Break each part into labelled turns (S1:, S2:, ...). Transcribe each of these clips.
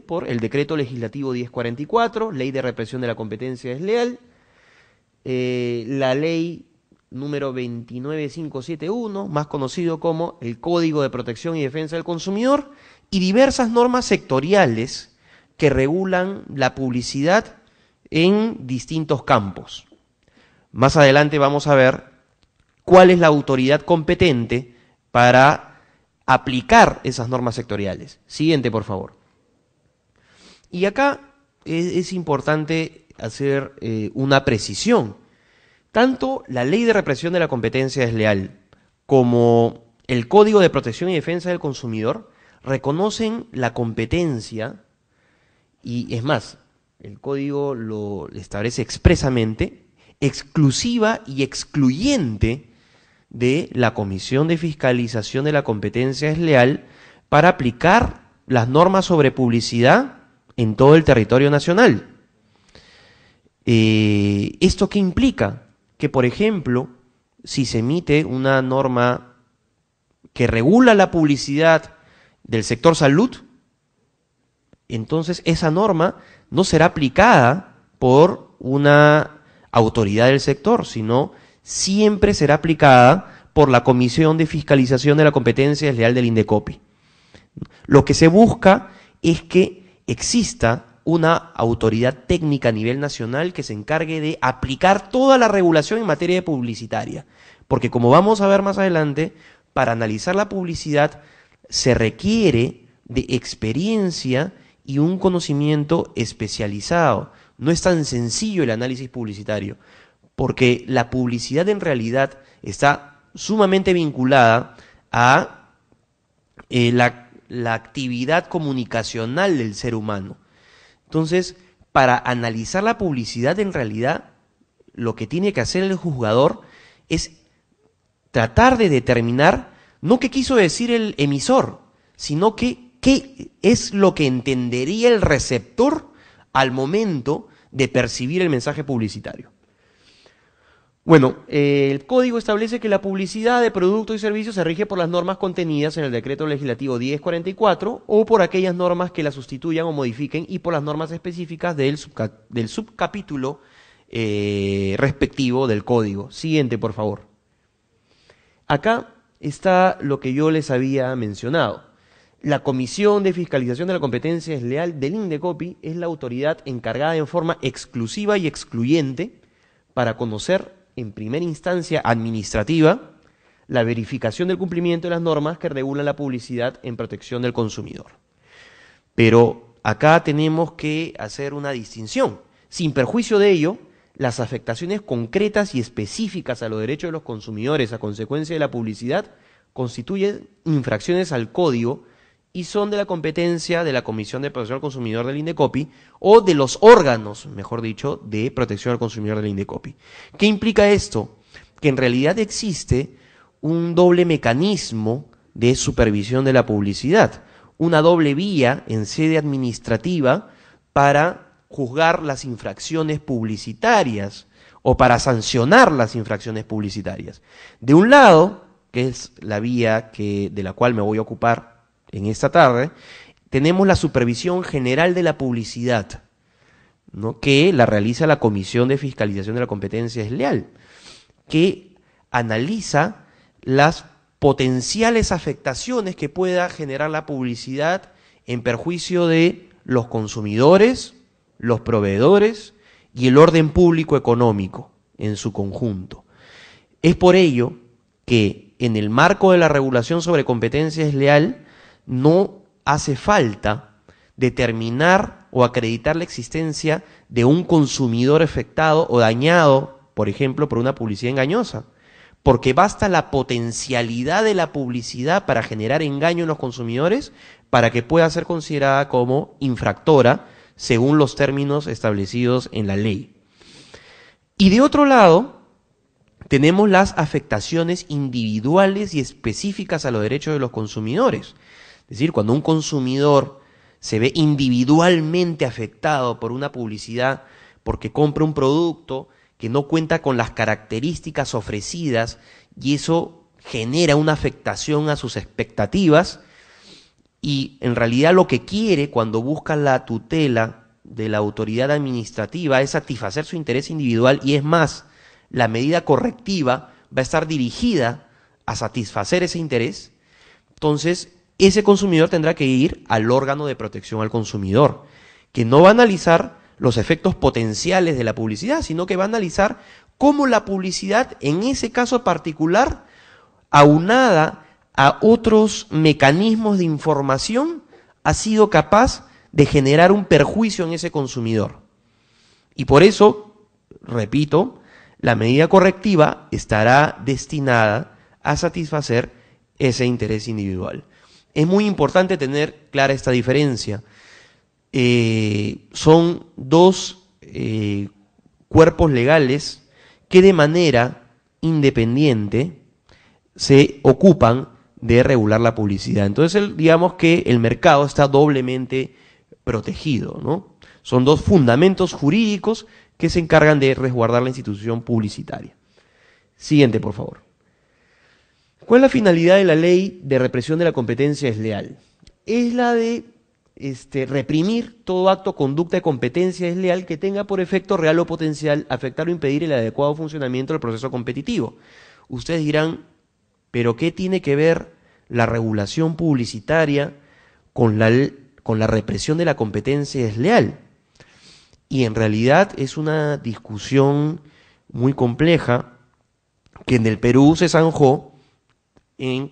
S1: por el decreto legislativo 1044, ley de represión de la competencia desleal, eh, la ley número 29571, más conocido como el Código de Protección y Defensa del Consumidor, y diversas normas sectoriales que regulan la publicidad en distintos campos. Más adelante vamos a ver cuál es la autoridad competente para aplicar esas normas sectoriales. Siguiente, por favor. Y acá es, importante hacer eh, una precisión. Tanto la ley de represión de la competencia desleal como el Código de Protección y Defensa del Consumidor reconocen la competencia y es más, el código lo establece expresamente, exclusiva y excluyente de la Comisión de Fiscalización de la Competencia Desleal para aplicar las normas sobre publicidad en todo el territorio nacional. Eh, ¿Esto qué implica? Que, por ejemplo, si se emite una norma que regula la publicidad del sector salud, entonces esa norma no será aplicada por una autoridad del sector, sino siempre será aplicada por la Comisión de Fiscalización de la Competencia leal del INDECOPI. Lo que se busca es que exista una autoridad técnica a nivel nacional que se encargue de aplicar toda la regulación en materia publicitaria. Porque como vamos a ver más adelante, para analizar la publicidad se requiere de experiencia y un conocimiento especializado. No es tan sencillo el análisis publicitario, porque la publicidad en realidad está sumamente vinculada a eh, la la actividad comunicacional del ser humano. Entonces, para analizar la publicidad en realidad, lo que tiene que hacer el juzgador es tratar de determinar no qué quiso decir el emisor, sino qué es lo que entendería el receptor al momento de percibir el mensaje publicitario. Bueno, eh, el código establece que la publicidad de productos y servicios se rige por las normas contenidas en el decreto legislativo 1044 o por aquellas normas que la sustituyan o modifiquen y por las normas específicas del, del subcapítulo eh, respectivo del código. Siguiente, por favor. Acá está lo que yo les había mencionado. La Comisión de Fiscalización de la Competencia es Leal del INDECOPI es la autoridad encargada en forma exclusiva y excluyente para conocer en primera instancia administrativa la verificación del cumplimiento de las normas que regulan la publicidad en protección del consumidor. Pero acá tenemos que hacer una distinción. Sin perjuicio de ello, las afectaciones concretas y específicas a los derechos de los consumidores a consecuencia de la publicidad constituyen infracciones al código y son de la competencia de la Comisión de Protección al Consumidor del INDECOPI o de los órganos, mejor dicho, de protección al consumidor del INDECOPI. ¿Qué implica esto? Que en realidad existe un doble mecanismo de supervisión de la publicidad, una doble vía en sede administrativa para juzgar las infracciones publicitarias o para sancionar las infracciones publicitarias. De un lado, que es la vía que, de la cual me voy a ocupar en esta tarde, tenemos la Supervisión General de la Publicidad, ¿no? que la realiza la Comisión de Fiscalización de la Competencia Leal, que analiza las potenciales afectaciones que pueda generar la publicidad en perjuicio de los consumidores, los proveedores y el orden público económico en su conjunto. Es por ello que en el marco de la regulación sobre competencia Leal, no hace falta determinar o acreditar la existencia de un consumidor afectado o dañado, por ejemplo, por una publicidad engañosa, porque basta la potencialidad de la publicidad para generar engaño en los consumidores para que pueda ser considerada como infractora según los términos establecidos en la ley. Y de otro lado, tenemos las afectaciones individuales y específicas a los derechos de los consumidores, es decir, cuando un consumidor se ve individualmente afectado por una publicidad porque compra un producto que no cuenta con las características ofrecidas y eso genera una afectación a sus expectativas y en realidad lo que quiere cuando busca la tutela de la autoridad administrativa es satisfacer su interés individual y es más, la medida correctiva va a estar dirigida a satisfacer ese interés, entonces ese consumidor tendrá que ir al órgano de protección al consumidor, que no va a analizar los efectos potenciales de la publicidad, sino que va a analizar cómo la publicidad en ese caso particular, aunada a otros mecanismos de información, ha sido capaz de generar un perjuicio en ese consumidor. Y por eso, repito, la medida correctiva estará destinada a satisfacer ese interés individual. Es muy importante tener clara esta diferencia. Eh, son dos eh, cuerpos legales que de manera independiente se ocupan de regular la publicidad. Entonces, digamos que el mercado está doblemente protegido, ¿no? Son dos fundamentos jurídicos que se encargan de resguardar la institución publicitaria. Siguiente, por favor. ¿Cuál es la finalidad de la ley de represión de la competencia desleal? Es la de este, reprimir todo acto, conducta de competencia desleal que tenga por efecto real o potencial afectar o impedir el adecuado funcionamiento del proceso competitivo. Ustedes dirán, pero ¿qué tiene que ver la regulación publicitaria con la, con la represión de la competencia desleal? Y en realidad es una discusión muy compleja que en el Perú se zanjó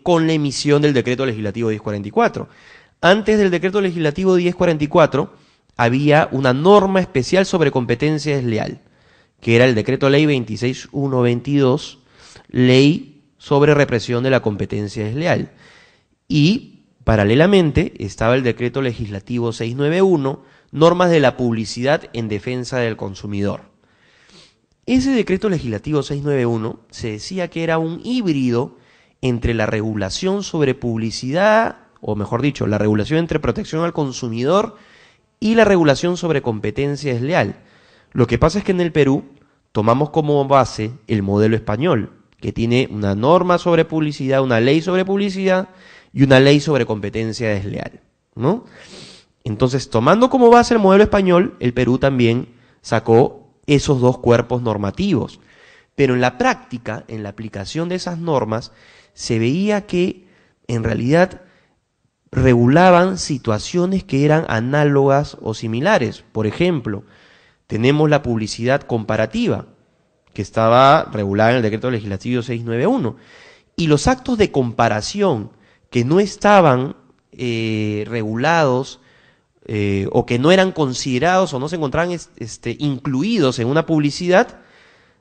S1: con la emisión del decreto legislativo 1044. Antes del decreto legislativo 1044 había una norma especial sobre competencia desleal, que era el decreto ley 26122, ley sobre represión de la competencia desleal. Y paralelamente estaba el decreto legislativo 691, normas de la publicidad en defensa del consumidor. Ese decreto legislativo 691 se decía que era un híbrido entre la regulación sobre publicidad, o mejor dicho, la regulación entre protección al consumidor y la regulación sobre competencia desleal. Lo que pasa es que en el Perú tomamos como base el modelo español, que tiene una norma sobre publicidad, una ley sobre publicidad y una ley sobre competencia desleal, ¿no? Entonces, tomando como base el modelo español, el Perú también sacó esos dos cuerpos normativos. Pero en la práctica, en la aplicación de esas normas, se veía que en realidad regulaban situaciones que eran análogas o similares. Por ejemplo, tenemos la publicidad comparativa, que estaba regulada en el decreto legislativo 691, y los actos de comparación que no estaban eh, regulados eh, o que no eran considerados o no se encontraban este, incluidos en una publicidad,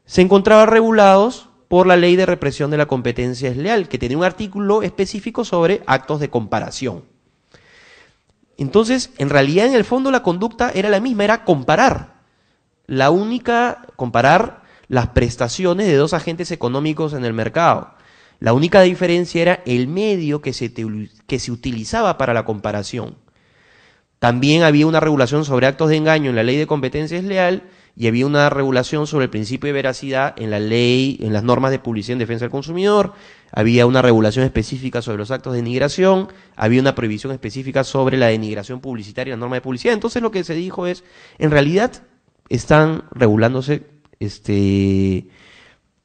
S1: se encontraban regulados por la Ley de Represión de la Competencia es leal, que tiene un artículo específico sobre actos de comparación. Entonces, en realidad, en el fondo, la conducta era la misma, era comparar. La única, comparar las prestaciones de dos agentes económicos en el mercado. La única diferencia era el medio que se, que se utilizaba para la comparación. También había una regulación sobre actos de engaño en la ley de competencia es leal, y había una regulación sobre el principio de veracidad en la ley, en las normas de publicidad en defensa del consumidor, había una regulación específica sobre los actos de denigración, había una prohibición específica sobre la denigración publicitaria y la norma de publicidad. Entonces lo que se dijo es, en realidad están regulándose este,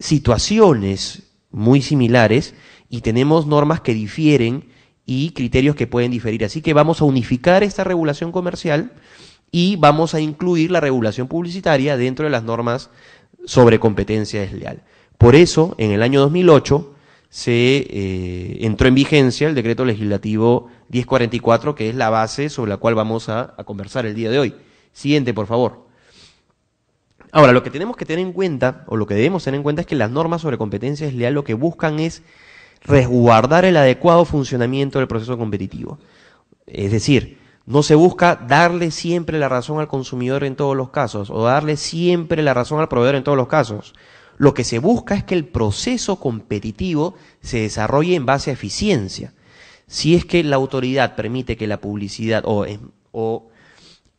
S1: situaciones muy similares y tenemos normas que difieren y criterios que pueden diferir. Así que vamos a unificar esta regulación comercial y vamos a incluir la regulación publicitaria dentro de las normas sobre competencia desleal. Por eso, en el año 2008 se eh, entró en vigencia el decreto legislativo 1044, que es la base sobre la cual vamos a, a conversar el día de hoy. Siguiente, por favor. Ahora, lo que tenemos que tener en cuenta, o lo que debemos tener en cuenta, es que las normas sobre competencia desleal lo que buscan es resguardar el adecuado funcionamiento del proceso competitivo. Es decir, no se busca darle siempre la razón al consumidor en todos los casos o darle siempre la razón al proveedor en todos los casos. Lo que se busca es que el proceso competitivo se desarrolle en base a eficiencia. Si es que la autoridad permite que la publicidad o, eh,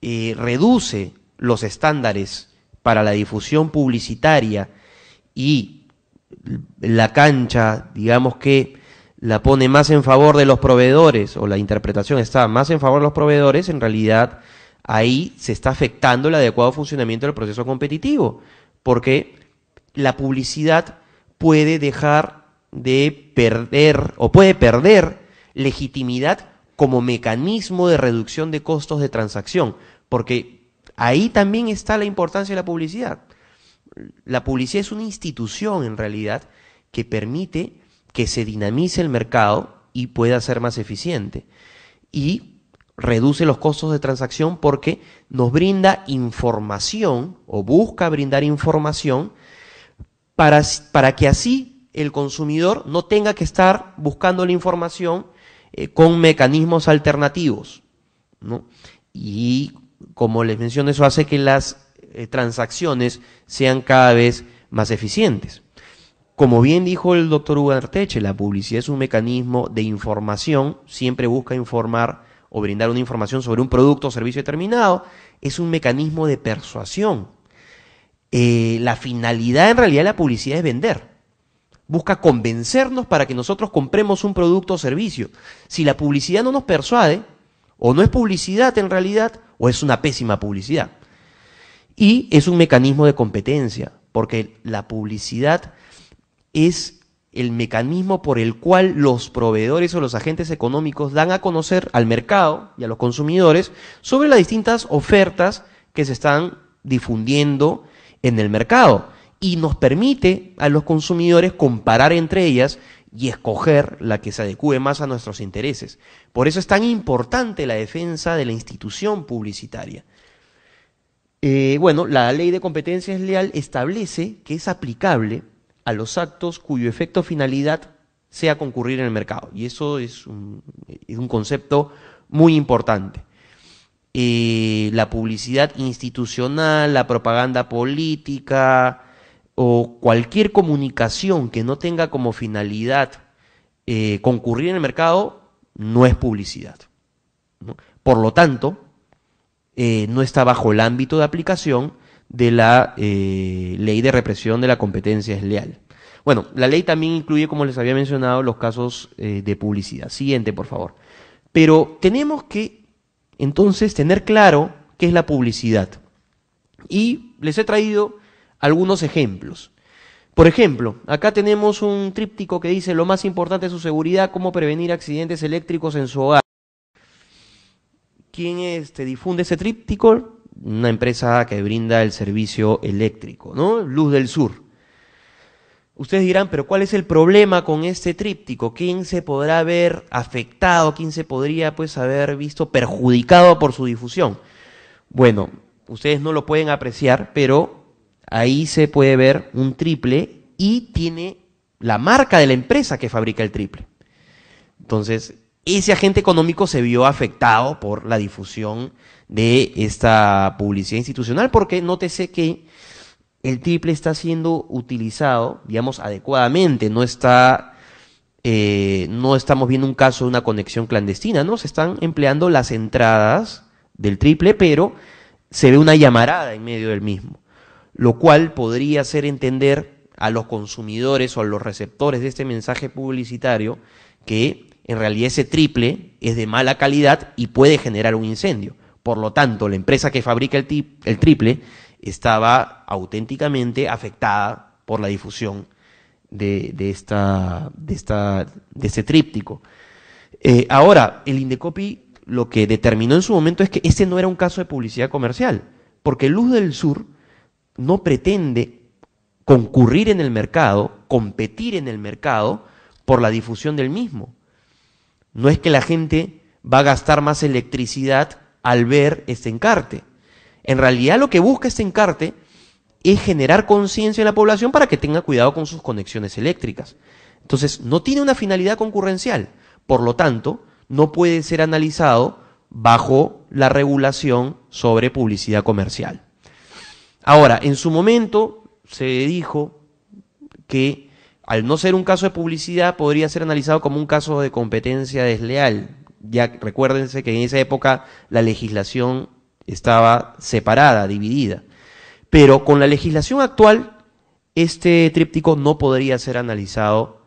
S1: eh, reduce los estándares para la difusión publicitaria y la cancha, digamos que la pone más en favor de los proveedores o la interpretación está más en favor de los proveedores, en realidad ahí se está afectando el adecuado funcionamiento del proceso competitivo, porque la publicidad puede dejar de perder o puede perder legitimidad como mecanismo de reducción de costos de transacción, porque ahí también está la importancia de la publicidad. La publicidad es una institución en realidad que permite que se dinamice el mercado y pueda ser más eficiente. Y reduce los costos de transacción porque nos brinda información o busca brindar información para, que así el consumidor no tenga que estar buscando la información eh, con mecanismos alternativos. Y como les mencioné, eso hace que las eh, transacciones sean cada vez más eficientes. Como bien dijo el doctor Ugarteche, la publicidad es un mecanismo de información, siempre busca informar o brindar una información sobre un producto o servicio determinado, es un mecanismo de persuasión. Eh, la finalidad en realidad de la publicidad es vender. Busca convencernos para que nosotros compremos un producto o servicio. Si la publicidad no nos persuade, o no es publicidad en realidad, o es una pésima publicidad. Y es un mecanismo de competencia, porque la publicidad es el mecanismo por el cual los proveedores o los agentes económicos dan a conocer al mercado y a los consumidores sobre las distintas ofertas que se están difundiendo en el mercado y nos permite a los consumidores comparar entre ellas y escoger la que se adecue más a nuestros intereses. Por eso es tan importante la defensa de la institución publicitaria. Eh, bueno, la ley de competencia leal establece que es aplicable a los actos cuyo efecto finalidad sea concurrir en el mercado. Y eso es un, concepto muy importante. Eh, la publicidad institucional, la propaganda política o cualquier comunicación que no tenga como finalidad eh, concurrir en el mercado no es publicidad. Por lo tanto, eh, no está bajo el ámbito de aplicación de la eh, ley de represión de la competencia leal Bueno, la ley también incluye, como les había mencionado, los casos eh, de publicidad. Siguiente, por favor. Pero tenemos que, entonces, tener claro qué es la publicidad. Y les he traído algunos ejemplos. Por ejemplo, acá tenemos un tríptico que dice lo más importante es su seguridad, cómo prevenir accidentes eléctricos en su hogar. ¿Quién este, difunde ese tríptico? una empresa que brinda el servicio eléctrico, ¿no? Luz del Sur. Ustedes dirán, pero ¿cuál es el problema con este tríptico? ¿Quién se podrá haber afectado? ¿Quién se podría pues haber visto perjudicado por su difusión? Bueno, ustedes no lo pueden apreciar, pero ahí se puede ver un triple y tiene la marca de la empresa que fabrica el triple. Entonces, ese agente económico se vio afectado por la difusión de esta publicidad institucional, porque nótese que el triple está siendo utilizado, digamos, adecuadamente, no está... Eh, no estamos viendo un caso de una conexión clandestina, ¿no? Se están empleando las entradas del triple, pero se ve una llamarada en medio del mismo, lo cual podría hacer entender a los consumidores o a los receptores de este mensaje publicitario que en realidad ese triple es de mala calidad y puede generar un incendio. Por lo tanto, la empresa que fabrica el, triple estaba auténticamente afectada por la difusión de, este tríptico. Eh, ahora, el Indecopi lo que determinó en su momento es que ese no era un caso de publicidad comercial, porque Luz del Sur no pretende concurrir en el mercado, competir en el mercado por la difusión del mismo. No es que la gente va a gastar más electricidad al ver este encarte. En realidad lo que busca este encarte es generar conciencia en la población para que tenga cuidado con sus conexiones eléctricas. Entonces, no tiene una finalidad concurrencial, por lo tanto, no puede ser analizado bajo la regulación sobre publicidad comercial. Ahora, en su momento se dijo que al no ser un caso de publicidad podría ser analizado como un caso de competencia desleal, ya recuérdense que en esa época la legislación estaba separada, dividida. Pero con la legislación actual, este tríptico no podría ser analizado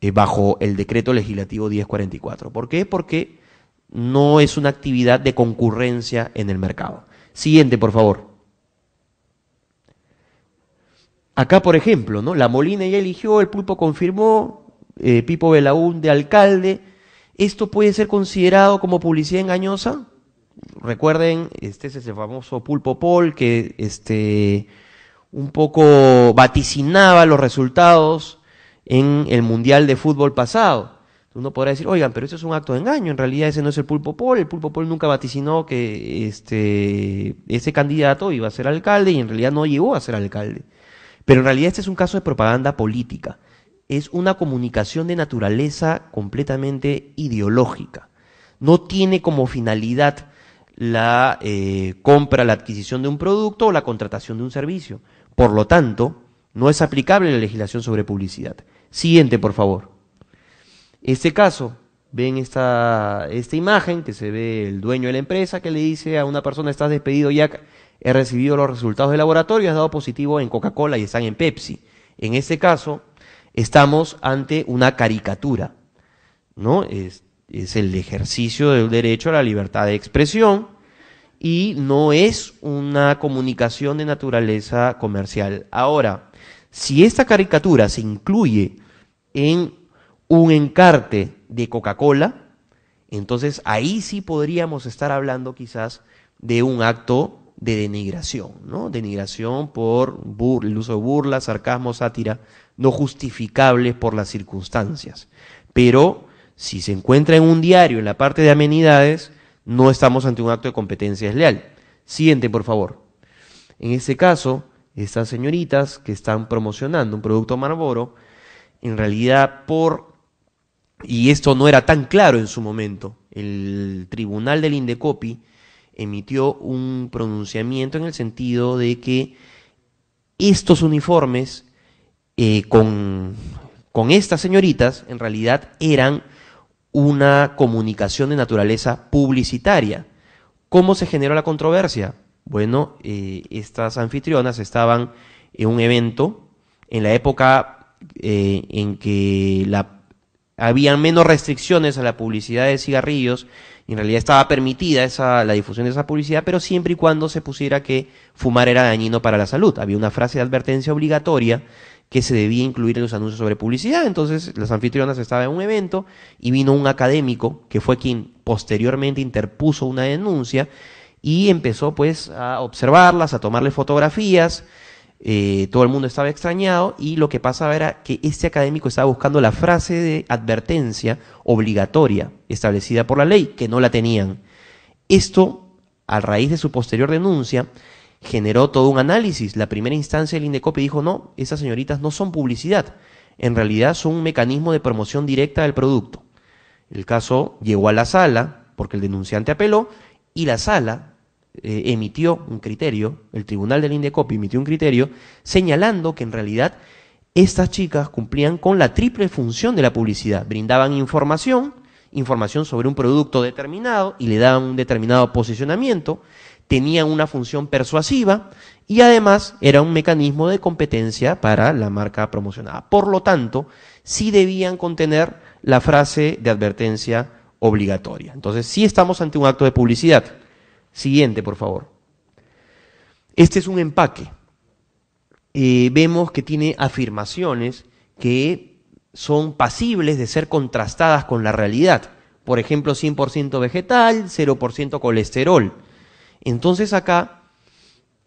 S1: eh, bajo el decreto legislativo 1044. ¿Por qué? Porque no es una actividad de concurrencia en el mercado. Siguiente, por favor. Acá, por ejemplo, ¿no? La Molina ya eligió, el pulpo confirmó, eh, Pipo Belaúnde, de alcalde, ¿Esto puede ser considerado como publicidad engañosa? Recuerden, este es ese famoso Pulpo Paul que este, un poco vaticinaba los resultados en el Mundial de Fútbol pasado. Uno podrá decir, oigan, pero eso es un acto de engaño, en realidad ese no es el Pulpo Paul, el Pulpo Paul nunca vaticinó que este, ese candidato iba a ser alcalde y en realidad no llegó a ser alcalde. Pero en realidad este es un caso de propaganda política es una comunicación de naturaleza completamente ideológica. No tiene como finalidad la eh, compra, la adquisición de un producto o la contratación de un servicio. Por lo tanto, no es aplicable la legislación sobre publicidad. Siguiente, por favor. Este caso, ven esta, esta imagen que se ve el dueño de la empresa que le dice a una persona, estás despedido ya, he recibido los resultados del laboratorio, has dado positivo en Coca-Cola y están en Pepsi. En este caso, estamos ante una caricatura, ¿no? Es, el ejercicio del derecho a la libertad de expresión y no es una comunicación de naturaleza comercial. Ahora, si esta caricatura se incluye en un encarte de Coca-Cola, entonces ahí sí podríamos estar hablando quizás de un acto de denigración, ¿no? Denigración por el uso de burla, sarcasmo, sátira, no justificables por las circunstancias. Pero si se encuentra en un diario en la parte de amenidades, no estamos ante un acto de competencia desleal. Siguiente, por favor. En este caso, estas señoritas que están promocionando un producto Marlboro, en realidad por, y esto no era tan claro en su momento, el tribunal del Indecopi emitió un pronunciamiento en el sentido de que estos uniformes eh, con, estas señoritas en realidad eran una comunicación de naturaleza publicitaria. ¿Cómo se generó la controversia? Bueno, eh, estas anfitrionas estaban en un evento en la época eh, en que la, menos restricciones a la publicidad de cigarrillos, en realidad estaba permitida esa, la difusión de esa publicidad, pero siempre y cuando se pusiera que fumar era dañino para la salud. Había una frase de advertencia obligatoria que se debía incluir en los anuncios sobre publicidad. Entonces, las anfitrionas estaban en un evento y vino un académico que fue quien posteriormente interpuso una denuncia y empezó pues a observarlas, a tomarle fotografías. Eh, todo el mundo estaba extrañado y lo que pasaba era que este académico estaba buscando la frase de advertencia obligatoria establecida por la ley, que no la tenían. Esto, a raíz de su posterior denuncia, generó todo un análisis. La primera instancia del INDECOPI dijo, no, esas señoritas no son publicidad, en realidad son un mecanismo de promoción directa del producto. El caso llegó a la sala, porque el denunciante apeló, y la sala eh, emitió un criterio, el tribunal del INDECOPI emitió un criterio, señalando que en realidad estas chicas cumplían con la triple función de la publicidad. Brindaban información, información sobre un producto determinado y le daban un determinado posicionamiento, tenía una función persuasiva y además era un mecanismo de competencia para la marca promocionada. Por lo tanto, sí debían contener la frase de advertencia obligatoria. Entonces, sí estamos ante un acto de publicidad. Siguiente, por favor. Este es un empaque. Eh, vemos que tiene afirmaciones que son pasibles de ser contrastadas con la realidad. Por ejemplo, 100% vegetal, 0% colesterol. Entonces acá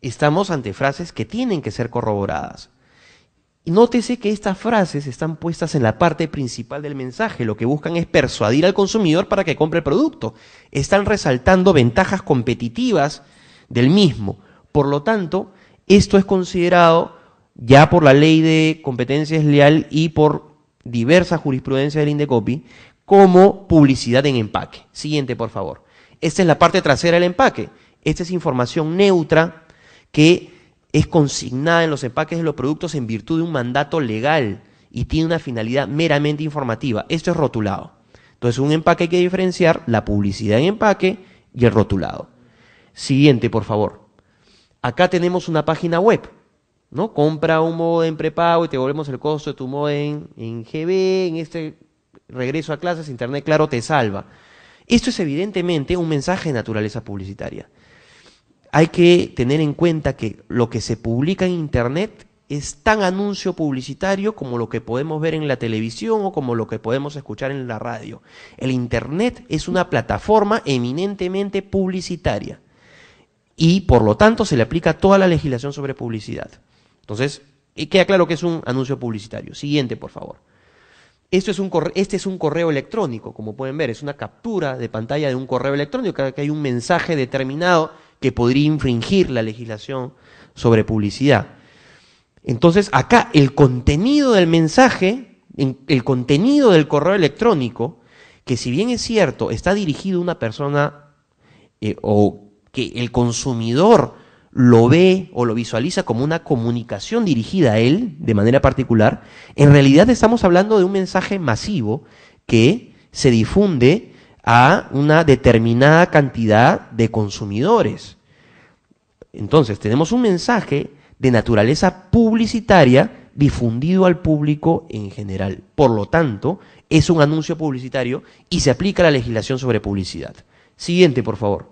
S1: estamos ante frases que tienen que ser corroboradas. nótese que estas frases están puestas en la parte principal del mensaje. Lo que buscan es persuadir al consumidor para que compre el producto. Están resaltando ventajas competitivas del mismo. Por lo tanto, esto es considerado ya por la ley de competencia leal y por diversas jurisprudencias del Indecopi como publicidad en empaque. Siguiente, por favor. Esta es la parte trasera del empaque. Esta es información neutra que es consignada en los empaques de los productos en virtud de un mandato legal y tiene una finalidad meramente informativa. Esto es rotulado. Entonces, un empaque hay que diferenciar la publicidad en empaque y el rotulado. Siguiente, por favor. Acá tenemos una página web. ¿no? Compra un modem prepago y te volvemos el costo de tu modem en GB, en este regreso a clases, Internet Claro te salva. Esto es evidentemente un mensaje de naturaleza publicitaria hay que tener en cuenta que lo que se publica en Internet es tan anuncio publicitario como lo que podemos ver en la televisión o como lo que podemos escuchar en la radio. El Internet es una plataforma eminentemente publicitaria y por lo tanto se le aplica toda la legislación sobre publicidad. Entonces, queda claro que es un anuncio publicitario. Siguiente, por favor. Esto es un este es un correo electrónico, como pueden ver, es una captura de pantalla de un correo electrónico, que hay un mensaje determinado que podría infringir la legislación sobre publicidad. Entonces, acá el contenido del mensaje, el contenido del correo electrónico, que si bien es cierto, está dirigido a una persona eh, o que el consumidor lo ve o lo visualiza como una comunicación dirigida a él de manera particular, en realidad estamos hablando de un mensaje masivo que se difunde a una determinada cantidad de consumidores. Entonces, tenemos un mensaje de naturaleza publicitaria difundido al público en general. Por lo tanto, es un anuncio publicitario y se aplica la legislación sobre publicidad. Siguiente, por favor.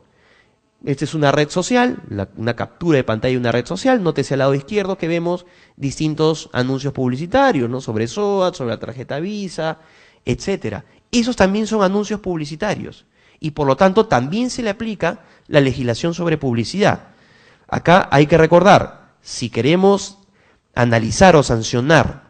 S1: Esta es una red social, una captura de pantalla de una red social. Nótese al lado izquierdo que vemos distintos anuncios publicitarios, ¿no? Sobre SOAT, sobre la tarjeta Visa, etcétera esos también son anuncios publicitarios y por lo tanto también se le aplica la legislación sobre publicidad. Acá hay que recordar, si queremos analizar o sancionar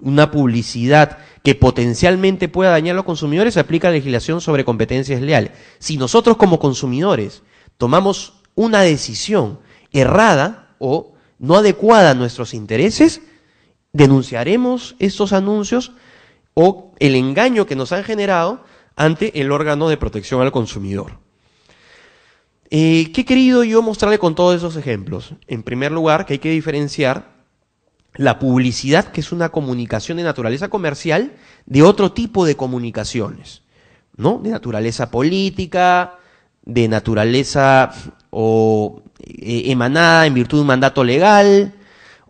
S1: una publicidad que potencialmente pueda dañar a los consumidores, se aplica la legislación sobre competencias leales. Si nosotros como consumidores tomamos una decisión errada o no adecuada a nuestros intereses, denunciaremos estos anuncios o el engaño que nos han generado ante el órgano de protección al consumidor. Eh, ¿Qué he querido yo mostrarle con todos esos ejemplos? En primer lugar, que hay que diferenciar la publicidad, que es una comunicación de naturaleza comercial, de otro tipo de comunicaciones, ¿no? De naturaleza política, de naturaleza o eh, emanada en virtud de un mandato legal,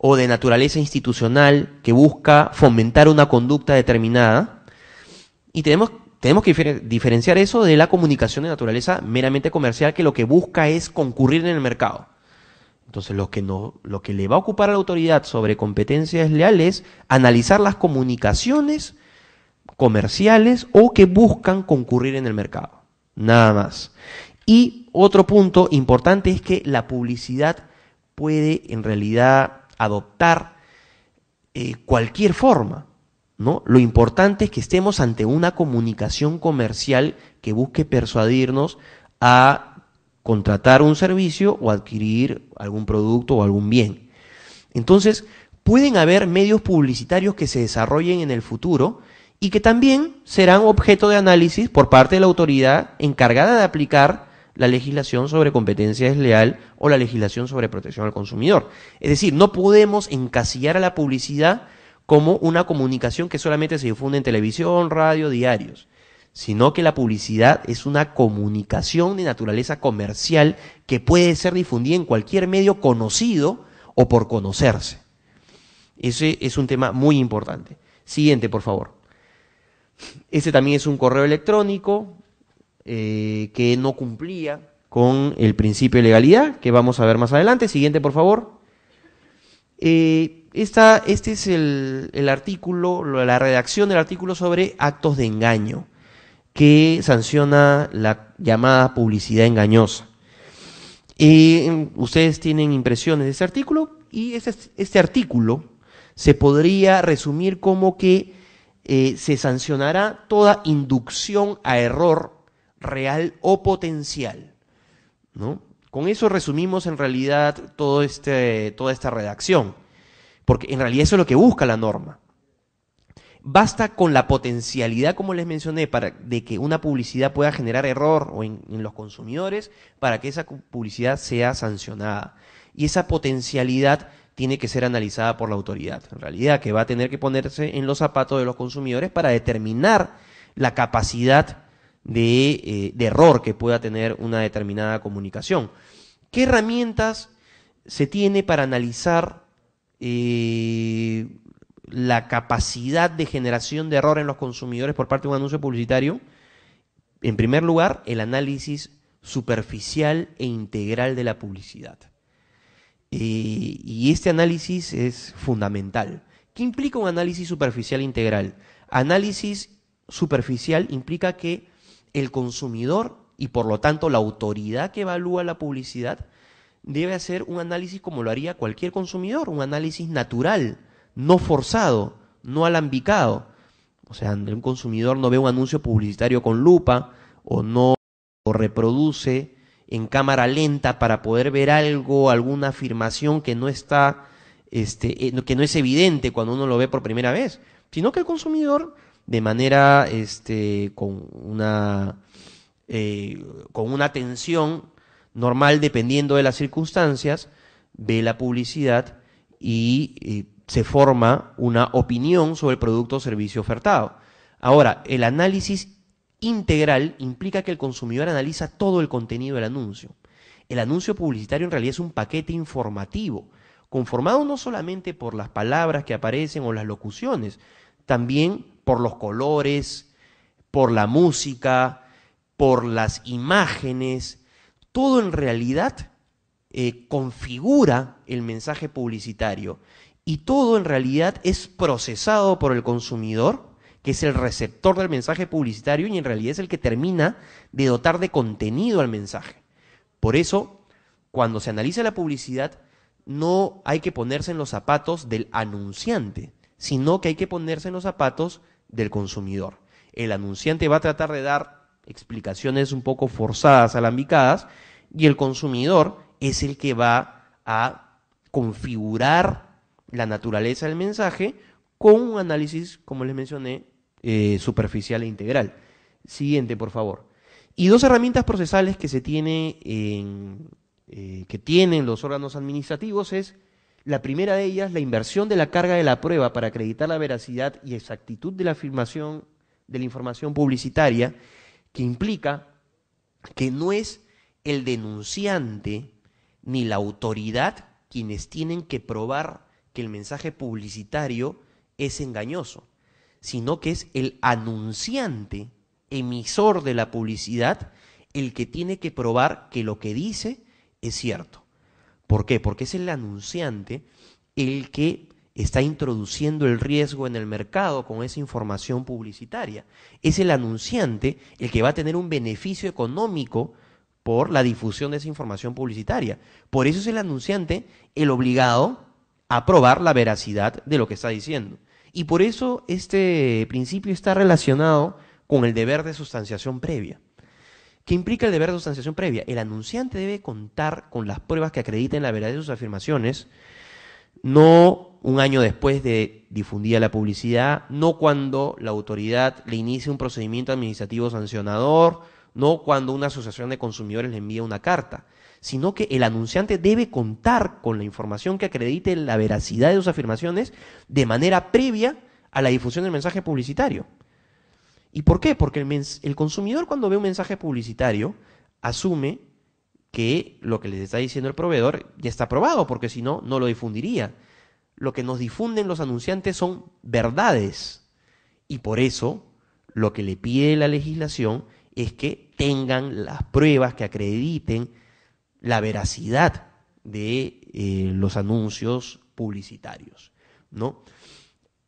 S1: o de naturaleza institucional que busca fomentar una conducta determinada. Y tenemos, tenemos que diferenciar eso de la comunicación de naturaleza meramente comercial que lo que busca es concurrir en el mercado. Entonces, lo que, no, lo que le va a ocupar a la autoridad sobre competencias leales es analizar las comunicaciones comerciales o que buscan concurrir en el mercado. Nada más. Y otro punto importante es que la publicidad puede en realidad adoptar eh, cualquier forma. ¿no? Lo importante es que estemos ante una comunicación comercial que busque persuadirnos a contratar un servicio o adquirir algún producto o algún bien. Entonces, pueden haber medios publicitarios que se desarrollen en el futuro y que también serán objeto de análisis por parte de la autoridad encargada de aplicar la legislación sobre competencia desleal o la legislación sobre protección al consumidor. Es decir, no podemos encasillar a la publicidad como una comunicación que solamente se difunde en televisión, radio, diarios, sino que la publicidad es una comunicación de naturaleza comercial que puede ser difundida en cualquier medio conocido o por conocerse. Ese es un tema muy importante. Siguiente, por favor. Este también es un correo electrónico, eh, que no cumplía con el principio de legalidad, que vamos a ver más adelante. Siguiente, por favor. Eh, este es el, artículo, la redacción del artículo sobre actos de engaño, que sanciona la llamada publicidad engañosa. Eh, ustedes tienen impresiones de este artículo y este, este artículo se podría resumir como que se sancionará toda inducción a error real o potencial. ¿no? Con eso resumimos en realidad todo este, toda esta redacción, porque en realidad eso es lo que busca la norma. Basta con la potencialidad, como les mencioné, para de que una publicidad pueda generar error en, en los consumidores para que esa publicidad sea sancionada. Y esa potencialidad tiene que ser analizada por la autoridad, en realidad, que va a tener que ponerse en los zapatos de los consumidores para determinar la capacidad eh, de, error que pueda tener una determinada comunicación. ¿Qué herramientas se tiene para analizar eh, la capacidad de generación de error en los consumidores por parte de un anuncio publicitario? En primer lugar, el análisis superficial e integral de la publicidad. Eh, y este análisis es fundamental. ¿Qué implica un análisis superficial e integral? Análisis superficial implica que el consumidor y por lo tanto la autoridad que evalúa la publicidad debe hacer un análisis como lo haría cualquier consumidor, un análisis natural, no forzado, no alambicado. O sea, un consumidor no ve un anuncio publicitario con lupa o no lo reproduce en cámara lenta para poder ver algo, alguna afirmación que no está este, eh, que no es evidente cuando uno lo ve por primera vez, sino que el consumidor de manera, este, con una, eh, con una atención normal dependiendo de las circunstancias, ve la publicidad y eh, se forma una opinión sobre el producto o servicio ofertado. Ahora, el análisis integral implica que el consumidor analiza todo el contenido del anuncio. El anuncio publicitario en realidad es un paquete informativo, conformado no solamente por las palabras que aparecen o las locuciones, también por los colores, por la música, por las imágenes, todo en realidad eh, configura el mensaje publicitario y todo en realidad es procesado por el consumidor, que es el receptor del mensaje publicitario y en realidad es el que termina de dotar de contenido al mensaje. Por eso, cuando se analiza la publicidad, no hay que ponerse en los zapatos del anunciante, sino que hay que ponerse en los zapatos del consumidor. El anunciante va a tratar de dar explicaciones un poco forzadas, alambicadas, y el consumidor es el que va a configurar la naturaleza del mensaje con un análisis, como les mencioné, eh, superficial e integral. Siguiente, por favor. Y dos herramientas procesales que se tiene eh, que tienen los órganos administrativos es la primera de ellas, la inversión de la carga de la prueba para acreditar la veracidad y exactitud de la afirmación de la información publicitaria, que implica que no es el denunciante ni la autoridad quienes tienen que probar que el mensaje publicitario es engañoso, sino que es el anunciante, emisor de la publicidad, el que tiene que probar que lo que dice es cierto. ¿Por qué? Porque es el anunciante el que está introduciendo el riesgo en el mercado con esa información publicitaria. Es el anunciante el que va a tener un beneficio económico por la difusión de esa información publicitaria. Por eso es el anunciante el obligado a probar la veracidad de lo que está diciendo. Y por eso este principio está relacionado con el deber de sustanciación previa. ¿Qué implica el deber de sustanciación previa? El anunciante debe contar con las pruebas que acrediten la verdad de sus afirmaciones, no un año después de difundida la publicidad, no cuando la autoridad le inicie un procedimiento administrativo sancionador, no cuando una asociación de consumidores le envía una carta, sino que el anunciante debe contar con la información que acredite la veracidad de sus afirmaciones de manera previa a la difusión del mensaje publicitario. ¿Y por qué? Porque el, consumidor cuando ve un mensaje publicitario asume que lo que les está diciendo el proveedor ya está aprobado, porque si no, no lo difundiría. Lo que nos difunden los anunciantes son verdades. Y por eso lo que le pide la legislación es que tengan las pruebas que acrediten la veracidad de eh, los anuncios publicitarios. ¿no?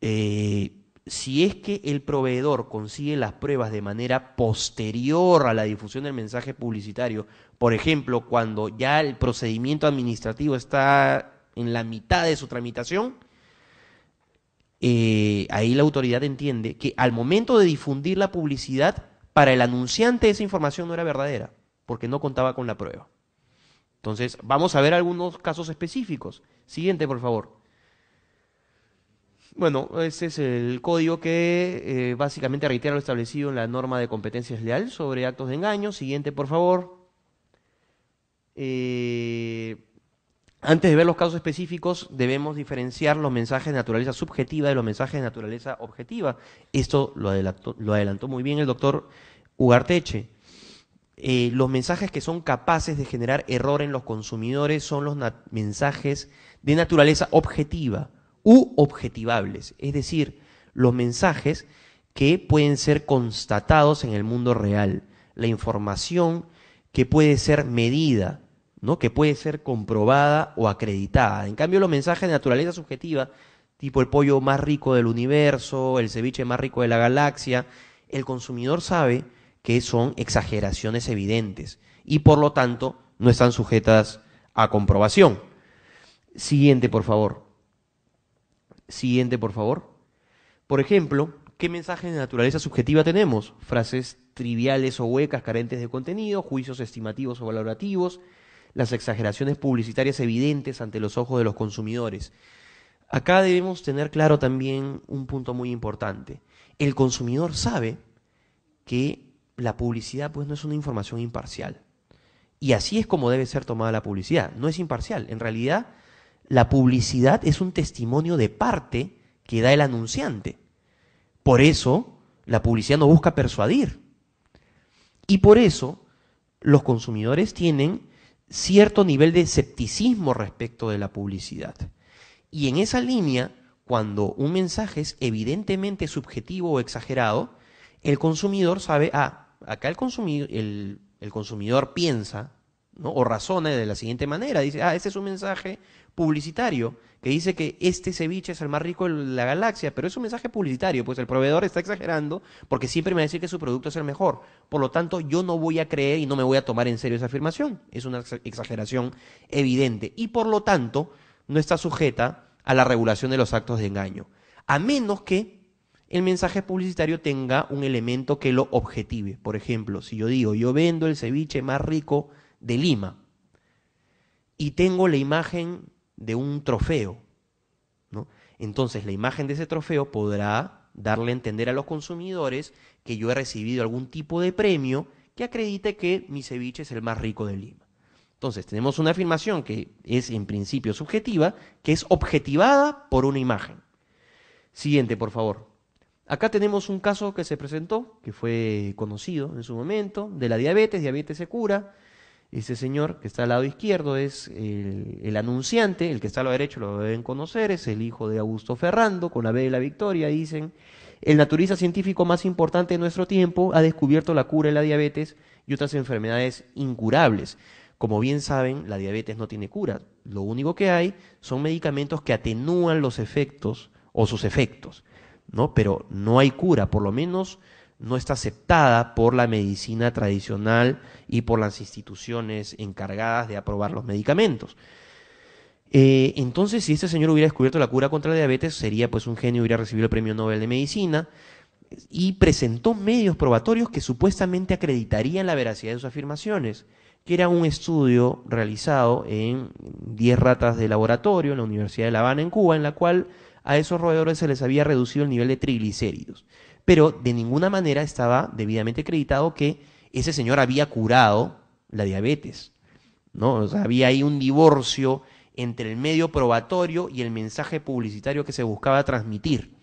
S1: Eh, si es que el proveedor consigue las pruebas de manera posterior a la difusión del mensaje publicitario, por ejemplo, cuando ya el procedimiento administrativo está en la mitad de su tramitación, eh, ahí la autoridad entiende que al momento de difundir la publicidad, para el anunciante esa información no era verdadera, porque no contaba con la prueba. Entonces, vamos a ver algunos casos específicos. Siguiente, por favor. Bueno, ese es el código que eh, básicamente reitera lo establecido en la norma de competencias leal sobre actos de engaño. Siguiente, por favor. Eh, antes de ver los casos específicos, debemos diferenciar los mensajes de naturaleza subjetiva de los mensajes de naturaleza objetiva. Esto lo adelantó, muy bien el doctor Ugarteche. Eh, los mensajes que son capaces de generar error en los consumidores son los mensajes de naturaleza objetiva u objetivables, es decir, los mensajes que pueden ser constatados en el mundo real, la información que puede ser medida, ¿no? que puede ser comprobada o acreditada. En cambio, los mensajes de naturaleza subjetiva, tipo el pollo más rico del universo, el ceviche más rico de la galaxia, el consumidor sabe que son exageraciones evidentes y por lo tanto no están sujetas a comprobación. Siguiente, por favor. Siguiente, por favor. Por ejemplo, ¿qué mensajes de naturaleza subjetiva tenemos? Frases triviales o huecas, carentes de contenido, juicios estimativos o valorativos, las exageraciones publicitarias evidentes ante los ojos de los consumidores. Acá debemos tener claro también un punto muy importante. El consumidor sabe que la publicidad pues no es una información imparcial. Y así es como debe ser tomada la publicidad, no es imparcial. En realidad, la publicidad es un testimonio de parte que da el anunciante. Por eso, la publicidad no busca persuadir. Y por eso, los consumidores tienen cierto nivel de escepticismo respecto de la publicidad. Y en esa línea, cuando un mensaje es evidentemente subjetivo o exagerado, el consumidor sabe, ah, acá el consumidor, consumidor piensa o razona de la siguiente manera. Dice, ah, ese es un mensaje publicitario que dice que este ceviche es el más rico de la galaxia, pero es un mensaje publicitario, pues el proveedor está exagerando porque siempre me va a decir que su producto es el mejor. Por lo tanto, yo no voy a creer y no me voy a tomar en serio esa afirmación. Es una exageración evidente y por lo tanto no está sujeta a la regulación de los actos de engaño, a menos que el mensaje publicitario tenga un elemento que lo objetive. Por ejemplo, si yo digo, yo vendo el ceviche más rico de Lima. Y tengo la imagen de un trofeo. Entonces la imagen de ese trofeo podrá darle a entender a los consumidores que yo he recibido algún tipo de premio que acredite que mi ceviche es el más rico de Lima. Entonces tenemos una afirmación que es en principio subjetiva, que es objetivada por una imagen. Siguiente, por favor. Acá tenemos un caso que se presentó, que fue conocido en su momento, de la diabetes, diabetes se cura, ese señor que está al lado izquierdo es el, anunciante, el que está a lado derecho lo deben conocer, es el hijo de Augusto Ferrando, con la B de la victoria, dicen. El naturista científico más importante de nuestro tiempo ha descubierto la cura de la diabetes y otras enfermedades incurables. Como bien saben, la diabetes no tiene cura. Lo único que hay son medicamentos que atenúan los efectos o sus efectos, ¿no? Pero no hay cura, por lo menos no está aceptada por la medicina tradicional y por las instituciones encargadas de aprobar los medicamentos. Eh, entonces, si este señor hubiera descubierto la cura contra la diabetes, sería pues un genio, hubiera recibido el premio Nobel de Medicina y presentó medios probatorios que supuestamente acreditarían la veracidad de sus afirmaciones, que era un estudio realizado en 10 ratas de laboratorio en la Universidad de La Habana, en Cuba, en la cual a esos roedores se les había reducido el nivel de triglicéridos pero de ninguna manera estaba debidamente acreditado que ese señor había curado la diabetes. ¿no? había ahí un divorcio entre el medio probatorio y el mensaje publicitario que se buscaba transmitir.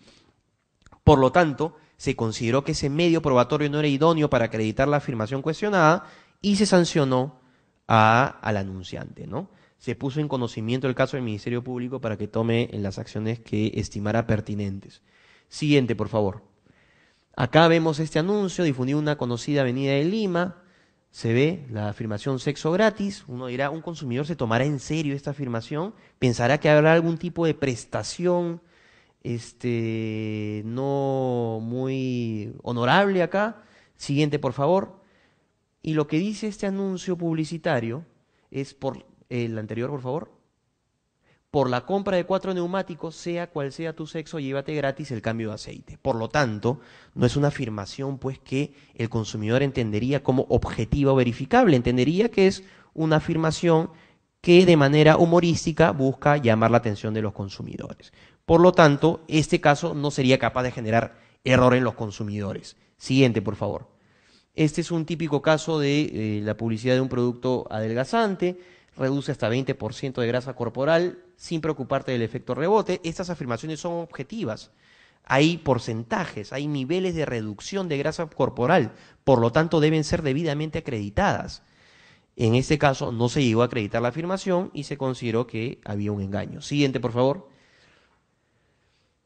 S1: Por lo tanto, se consideró que ese medio probatorio no era idóneo para acreditar la afirmación cuestionada y se sancionó a, al anunciante, ¿no? Se puso en conocimiento el caso del Ministerio Público para que tome las acciones que estimara pertinentes. Siguiente, por favor. Acá vemos este anuncio difundido en una conocida avenida de Lima. Se ve la afirmación sexo gratis. Uno dirá, un consumidor se tomará en serio esta afirmación, pensará que habrá algún tipo de prestación este, no muy honorable acá. Siguiente, por favor. Y lo que dice este anuncio publicitario es por el anterior, por favor por la compra de cuatro neumáticos, sea cual sea tu sexo, llévate gratis el cambio de aceite. Por lo tanto, no es una afirmación pues que el consumidor entendería como objetiva o verificable, entendería que es una afirmación que de manera humorística busca llamar la atención de los consumidores. Por lo tanto, este caso no sería capaz de generar error en los consumidores. Siguiente, por favor. Este es un típico caso de eh, la publicidad de un producto adelgazante, reduce hasta 20% de grasa corporal, sin preocuparte del efecto rebote. Estas afirmaciones son objetivas. Hay porcentajes, hay niveles de reducción de grasa corporal, por lo tanto deben ser debidamente acreditadas. En este caso no se llegó a acreditar la afirmación y se consideró que había un engaño. Siguiente, por favor.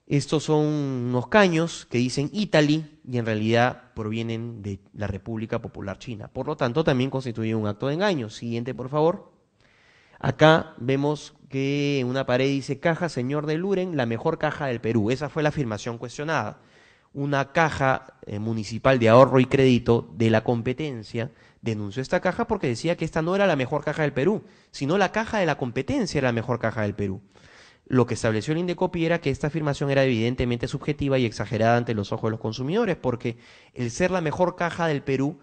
S1: Estos son unos caños que dicen Italy y en realidad provienen de la República Popular China. Por lo tanto, también constituye un acto de engaño. Siguiente, por favor. Acá vemos que en una pared dice caja señor de Luren, la mejor caja del Perú. Esa fue la afirmación cuestionada. Una caja eh, municipal de ahorro y crédito de la competencia denunció esta caja porque decía que esta no era la mejor caja del Perú, sino la caja de la competencia era la mejor caja del Perú. Lo que estableció el Indecopi era que esta afirmación era evidentemente subjetiva y exagerada ante los ojos de los consumidores, porque el ser la mejor caja del Perú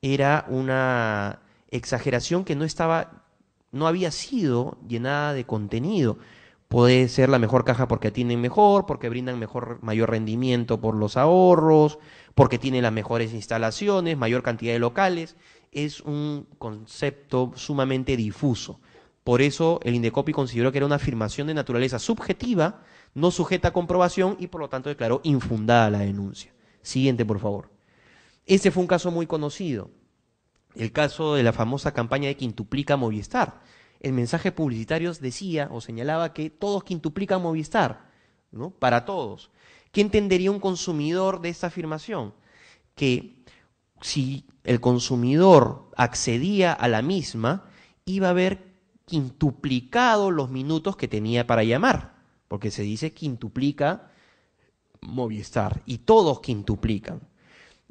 S1: era una exageración que no estaba no había sido llenada de contenido. Puede ser la mejor caja porque atienden mejor, porque brindan mejor, mayor rendimiento por los ahorros, porque tiene las mejores instalaciones, mayor cantidad de locales. Es un concepto sumamente difuso. Por eso el Indecopi consideró que era una afirmación de naturaleza subjetiva, no sujeta a comprobación y por lo tanto declaró infundada la denuncia. Siguiente, por favor. Este fue un caso muy conocido el caso de la famosa campaña de Quintuplica Movistar. El mensaje publicitario decía o señalaba que todos quintuplican Movistar, ¿no? Para todos. ¿Qué entendería un consumidor de esta afirmación? Que si el consumidor accedía a la misma, iba a haber quintuplicado los minutos que tenía para llamar, porque se dice quintuplica Movistar y todos quintuplican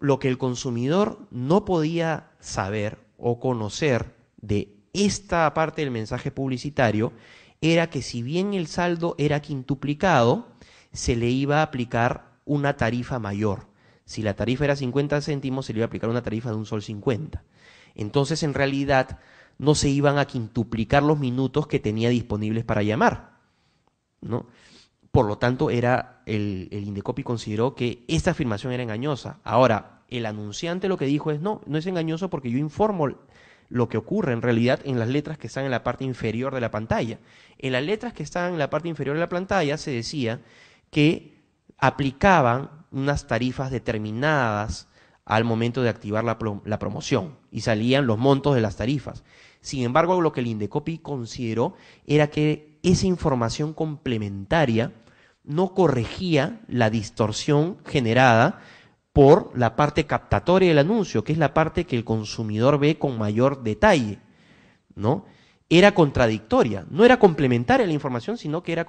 S1: lo que el consumidor no podía saber o conocer de esta parte del mensaje publicitario era que si bien el saldo era quintuplicado, se le iba a aplicar una tarifa mayor. Si la tarifa era 50 céntimos, se le iba a aplicar una tarifa de un sol 50. Entonces, en realidad, no se iban a quintuplicar los minutos que tenía disponibles para llamar. ¿no? Por lo tanto, era el, el Indecopi consideró que esta afirmación era engañosa. Ahora, el anunciante lo que dijo es, no, no es engañoso porque yo informo lo que ocurre en realidad en las letras que están en la parte inferior de la pantalla. En las letras que están en la parte inferior de la pantalla se decía que aplicaban unas tarifas determinadas al momento de activar la, la, promoción y salían los montos de las tarifas. Sin embargo, lo que el Indecopi consideró era que esa información complementaria no corregía la distorsión generada por la parte captatoria del anuncio, que es la parte que el consumidor ve con mayor detalle, ¿no? Era contradictoria, no era complementaria la información, sino que era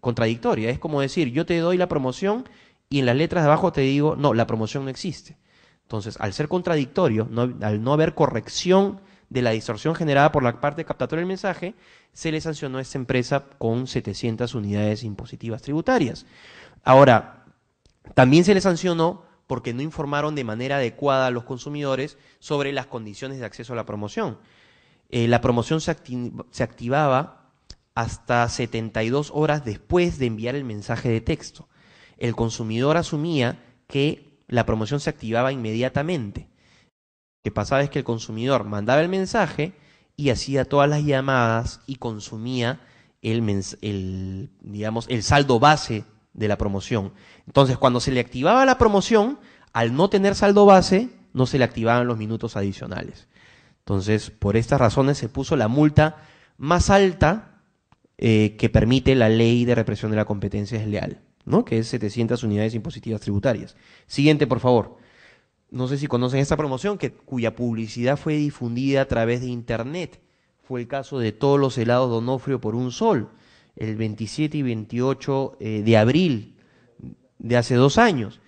S1: contradictoria. Es como decir, yo te doy la promoción y en las letras de abajo te digo, no, la promoción no existe. Entonces, al ser contradictorio, al no haber corrección de la distorsión generada por la parte captadora del mensaje, se le sancionó a esta empresa con 700 unidades impositivas tributarias. Ahora, también se le sancionó porque no informaron de manera adecuada a los consumidores sobre las condiciones de acceso a la promoción. Eh, la promoción se, se activaba hasta 72 horas después de enviar el mensaje de texto. El consumidor asumía que la promoción se activaba inmediatamente que pasaba es que el consumidor mandaba el mensaje y hacía todas las llamadas y consumía el, digamos, el saldo base de la promoción. Entonces, cuando se le activaba la promoción, al no tener saldo base, no se le activaban los minutos adicionales. Entonces, por estas razones se puso la multa más alta eh, que permite la ley de represión de la competencia desleal, ¿no? que es 700 unidades impositivas tributarias. Siguiente, por favor no sé si conocen esta promoción, que, cuya publicidad fue difundida a través de Internet. Fue el caso de todos los helados Donofrio por un sol, el 27 y 28 eh, de abril de hace dos años.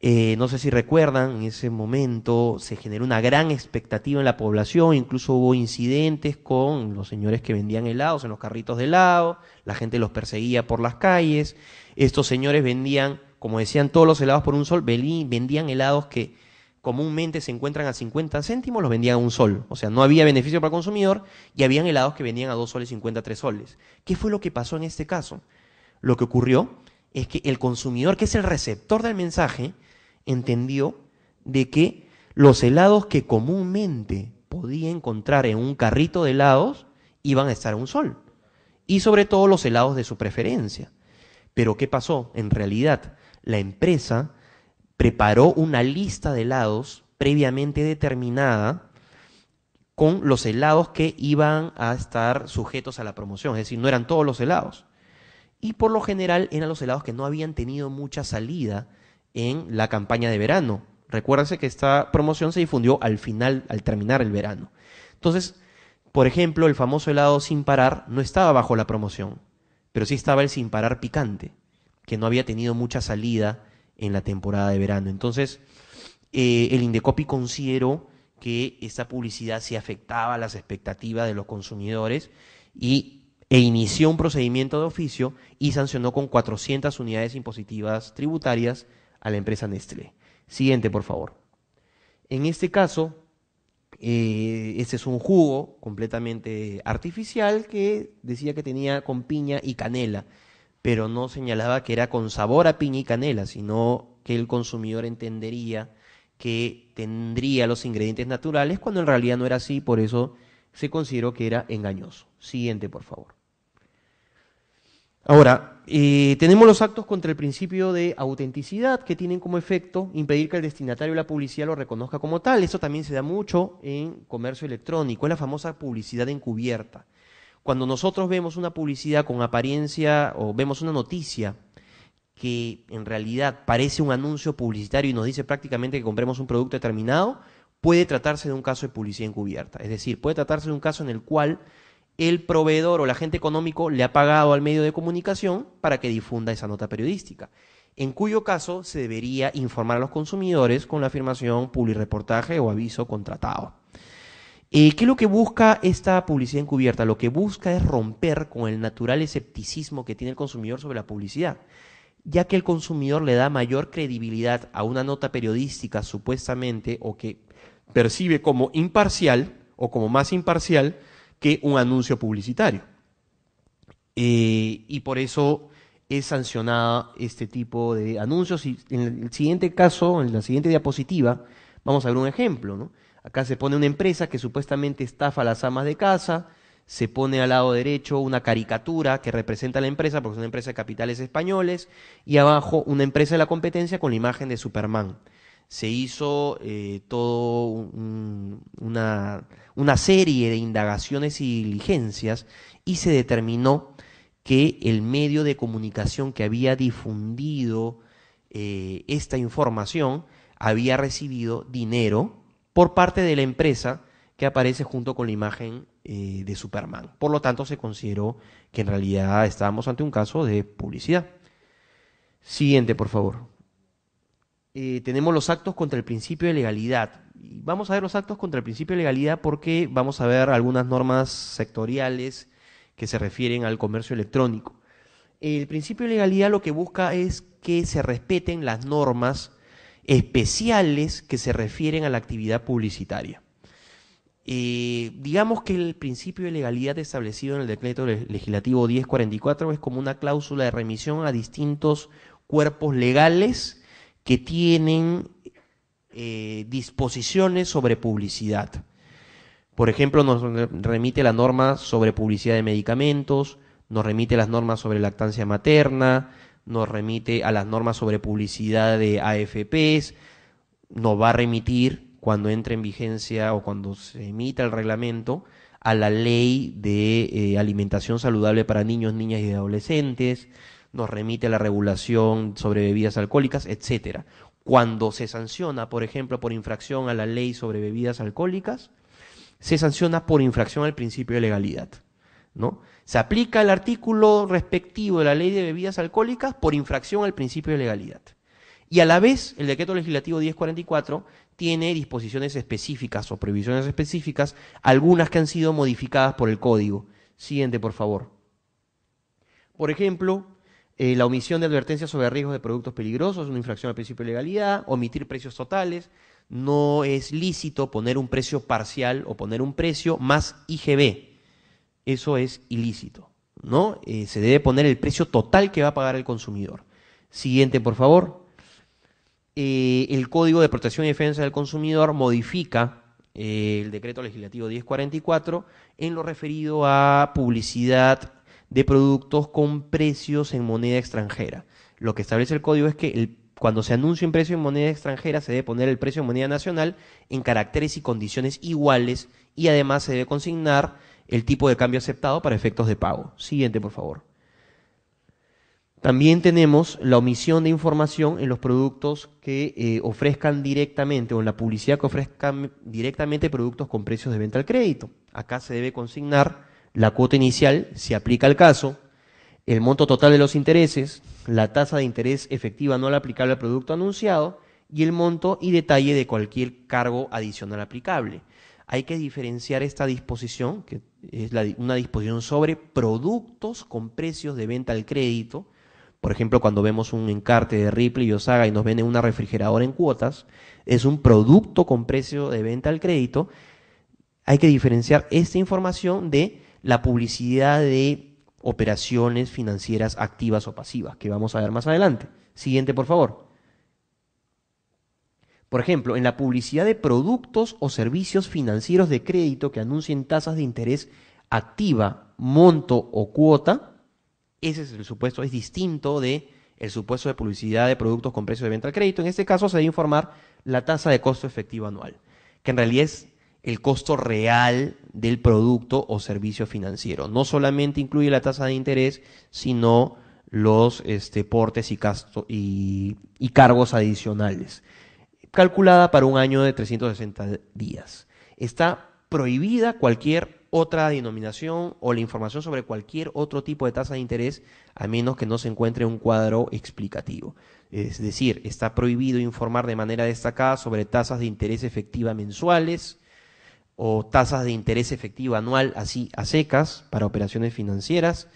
S1: Eh, no sé si recuerdan, en ese momento se generó una gran expectativa en la población, incluso hubo incidentes con los señores que vendían helados en los carritos de helado, la gente los perseguía por las calles, estos señores vendían, como decían todos los helados por un sol, vendían helados que comúnmente se encuentran a 50 céntimos, los vendían a un sol. O sea, no había beneficio para el consumidor y habían helados que vendían a 2 soles 50, 3 soles. ¿Qué fue lo que pasó en este caso? Lo que ocurrió es que el consumidor, que es el receptor del mensaje, entendió de que los helados que comúnmente podía encontrar en un carrito de helados iban a estar a un sol. Y sobre todo los helados de su preferencia. Pero ¿qué pasó? En realidad, la empresa preparó una lista de helados previamente determinada con los helados que iban a estar sujetos a la promoción, es decir, no eran todos los helados. Y por lo general eran los helados que no habían tenido mucha salida en la campaña de verano. Recuérdense que esta promoción se difundió al final, al terminar el verano. Entonces, por ejemplo, el famoso helado sin parar no estaba bajo la promoción, pero sí estaba el sin parar picante, que no había tenido mucha salida en la temporada de verano. Entonces, eh, el Indecopi consideró que esta publicidad se afectaba a las expectativas de los consumidores y, e inició un procedimiento de oficio y sancionó con 400 unidades impositivas tributarias a la empresa Nestlé. Siguiente, por favor. En este caso, eh, este es un jugo completamente artificial que decía que tenía con piña y canela pero no señalaba que era con sabor a piña y canela, sino que el consumidor entendería que tendría los ingredientes naturales cuando en realidad no era así, por eso se consideró que era engañoso. Siguiente, por favor. Ahora, eh, tenemos los actos contra el principio de autenticidad que tienen como efecto impedir que el destinatario de la publicidad lo reconozca como tal. Eso también se da mucho en comercio electrónico, en la famosa publicidad encubierta cuando nosotros vemos una publicidad con apariencia o vemos una noticia que en realidad parece un anuncio publicitario y nos dice prácticamente que compremos un producto determinado, puede tratarse de un caso de publicidad encubierta. Es decir, puede tratarse de un caso en el cual el proveedor o el agente económico le ha pagado al medio de comunicación para que difunda esa nota periodística, en cuyo caso se debería informar a los consumidores con la afirmación publireportaje o aviso contratado. Eh, ¿Qué es lo que busca esta publicidad encubierta? Lo que busca es romper con el natural escepticismo que tiene el consumidor sobre la publicidad, ya que el consumidor le da mayor credibilidad a una nota periodística supuestamente o que percibe como imparcial o como más imparcial que un anuncio publicitario. Eh, y por eso es sancionada este tipo de anuncios. Y en el siguiente caso, en la siguiente diapositiva, vamos a ver un ejemplo, ¿no? Acá se pone una empresa que supuestamente estafa a las amas de casa, se pone al lado derecho una caricatura que representa a la empresa, porque es una empresa de capitales españoles, y abajo una empresa de la competencia con la imagen de Superman. Se hizo toda eh, todo una, serie de indagaciones y diligencias y se determinó que el medio de comunicación que había difundido eh, esta información había recibido dinero por parte de la empresa que aparece junto con la imagen eh, de Superman. Por lo tanto, se consideró que en realidad estábamos ante un caso de publicidad. Siguiente, por favor. Eh, tenemos los actos contra el principio de legalidad. Y vamos a ver los actos contra el principio de legalidad porque vamos a ver algunas normas sectoriales que se refieren al comercio electrónico. El principio de legalidad lo que busca es que se respeten las normas especiales que se refieren a la actividad publicitaria. Eh, digamos que el principio de legalidad establecido en el decreto legislativo 1044 es como una cláusula de remisión a distintos cuerpos legales que tienen eh, disposiciones sobre publicidad. Por ejemplo, nos remite la norma sobre publicidad de medicamentos, nos remite las normas sobre lactancia materna, nos remite a las normas sobre publicidad de AFPs, nos va a remitir cuando entre en vigencia o cuando se emita el reglamento a la ley de eh, alimentación saludable para niños, niñas y adolescentes, nos remite a la regulación sobre bebidas alcohólicas, etcétera. Cuando se sanciona, por ejemplo, por infracción a la ley sobre bebidas alcohólicas, se sanciona por infracción al principio de legalidad, ¿no? Se aplica el artículo respectivo de la ley de bebidas alcohólicas por infracción al principio de legalidad. Y a la vez, el decreto legislativo 1044 tiene disposiciones específicas o previsiones específicas, algunas que han sido modificadas por el código. Siguiente, por favor. Por ejemplo, eh, la omisión de advertencias sobre riesgos de productos peligrosos una infracción al principio de legalidad, omitir precios totales, no es lícito poner un precio parcial o poner un precio más IGB eso es ilícito. ¿no? Eh, se debe poner el precio total que va a pagar el consumidor. Siguiente, por favor. Eh, el Código de Protección y Defensa del Consumidor modifica eh, el decreto legislativo 1044 en lo referido a publicidad de productos con precios en moneda extranjera. Lo que establece el código es que cuando se anuncia un precio en moneda extranjera se debe poner el precio en moneda nacional en caracteres y condiciones iguales y además se debe consignar el tipo de cambio aceptado para efectos de pago. Siguiente, por favor. También tenemos la omisión de información en los productos que eh, ofrezcan directamente o en la publicidad que ofrezcan directamente productos con precios de venta al crédito. Acá se debe consignar la cuota inicial, si aplica el caso, el monto total de los intereses, la tasa de interés efectiva no aplicable al producto anunciado y el monto y detalle de cualquier cargo adicional aplicable hay que diferenciar esta disposición, que es una disposición sobre productos con precios de venta al crédito. Por ejemplo, cuando vemos un encarte de Ripley y Osaga y nos vende una refrigeradora en cuotas, es un producto con precio de venta al crédito. Hay que diferenciar esta información de la publicidad de operaciones financieras activas o pasivas, que vamos a ver más adelante. Siguiente, por favor. Por ejemplo, en la publicidad de productos o servicios financieros de crédito que anuncien tasas de interés activa, monto o cuota, ese es el supuesto, es distinto de el supuesto de publicidad de productos con precio de venta al crédito. En este caso se debe informar la tasa de costo efectivo anual, que en realidad es el costo real del producto o servicio financiero. No solamente incluye la tasa de interés, sino los este, portes y cargos adicionales calculada para un año de 360 días. Está prohibida cualquier otra denominación o la información sobre cualquier otro tipo de tasa de interés, a menos que no se encuentre un cuadro explicativo. Es decir, está prohibido informar de manera destacada sobre tasas de interés efectiva mensuales o tasas de interés efectivo anual, así a secas, para operaciones financieras,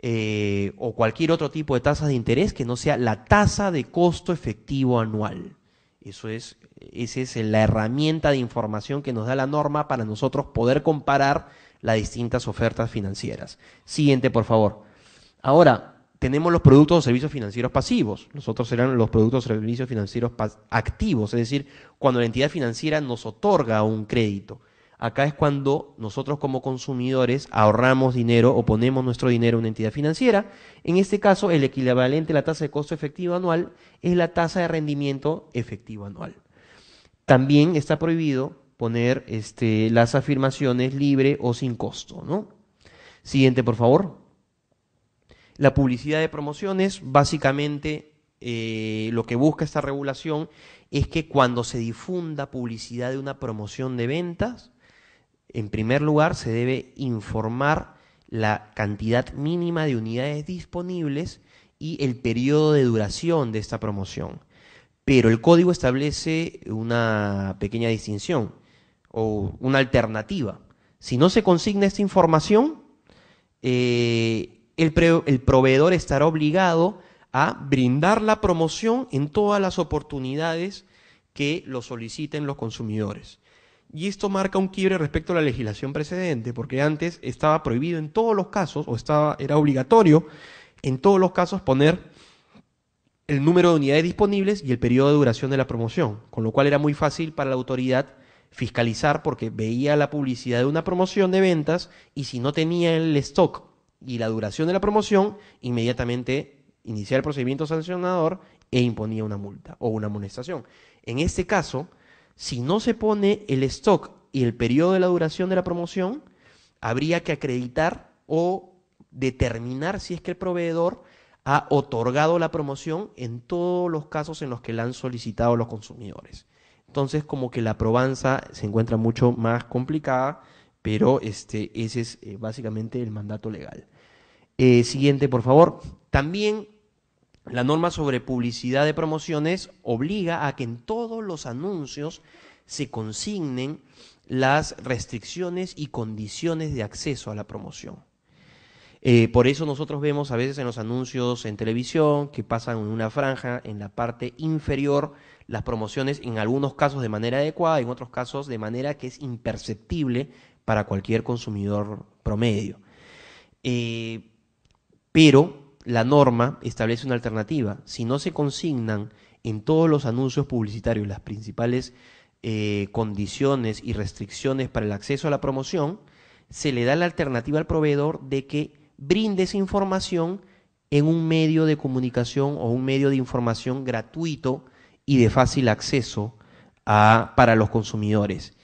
S1: eh, o cualquier otro tipo de tasas de interés que no sea la tasa de costo efectivo anual. Eso es, esa es la herramienta de información que nos da la norma para nosotros poder comparar las distintas ofertas financieras. Siguiente, por favor. Ahora, tenemos los productos o servicios financieros pasivos. Nosotros serán los productos o servicios financieros activos, es decir, cuando la entidad financiera nos otorga un crédito. Acá es cuando nosotros como consumidores ahorramos dinero o ponemos nuestro dinero en una entidad financiera. En este caso, el equivalente a la tasa de costo efectivo anual es la tasa de rendimiento efectivo anual. También está prohibido poner este, las afirmaciones libre o sin costo. ¿no? Siguiente, por favor. La publicidad de promociones, básicamente eh, lo que busca esta regulación es que cuando se difunda publicidad de una promoción de ventas, en primer lugar, se debe informar la cantidad mínima de unidades disponibles y el periodo de duración de esta promoción. Pero el código establece una pequeña distinción o una alternativa. Si no se consigna esta información, eh, el proveedor estará obligado a brindar la promoción en todas las oportunidades que lo soliciten los consumidores. Y esto marca un quiebre respecto a la legislación precedente, porque antes estaba prohibido en todos los casos, o estaba, era obligatorio en todos los casos poner el número de unidades disponibles y el periodo de duración de la promoción, con lo cual era muy fácil para la autoridad fiscalizar porque veía la publicidad de una promoción de ventas y si no tenía el stock y la duración de la promoción, inmediatamente iniciar el procedimiento sancionador e imponía una multa o una amonestación. En este caso, si no se pone el stock y el periodo de la duración de la promoción, habría que acreditar o determinar si es que el proveedor ha otorgado la promoción en todos los casos en los que la han solicitado los consumidores. Entonces, como que la probanza se encuentra mucho más complicada, pero este, ese es eh, básicamente el mandato legal. Eh, siguiente, por favor. También la norma sobre publicidad de promociones obliga a que en todos los anuncios se consignen las restricciones y condiciones de acceso a la promoción. Eh, por eso nosotros vemos a veces en los anuncios en televisión que pasan en una franja en la parte inferior las promociones, en algunos casos de manera adecuada, en otros casos de manera que es imperceptible para cualquier consumidor promedio. Eh, pero la norma establece una alternativa. Si no se consignan en todos los anuncios publicitarios las principales eh, condiciones y restricciones para el acceso a la promoción, se le da la alternativa al proveedor de que brinde esa información en un medio de comunicación o un medio de información gratuito y de fácil acceso para los consumidores.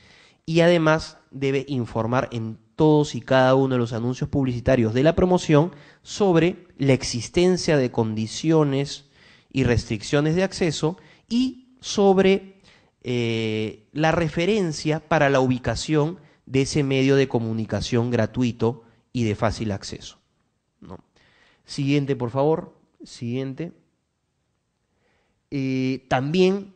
S1: Y además debe informar en todos y cada uno de los anuncios publicitarios de la promoción sobre la existencia de condiciones y restricciones de acceso y sobre eh, la referencia para la ubicación de ese medio de comunicación gratuito y de fácil acceso. Siguiente, por favor. Siguiente. Eh, también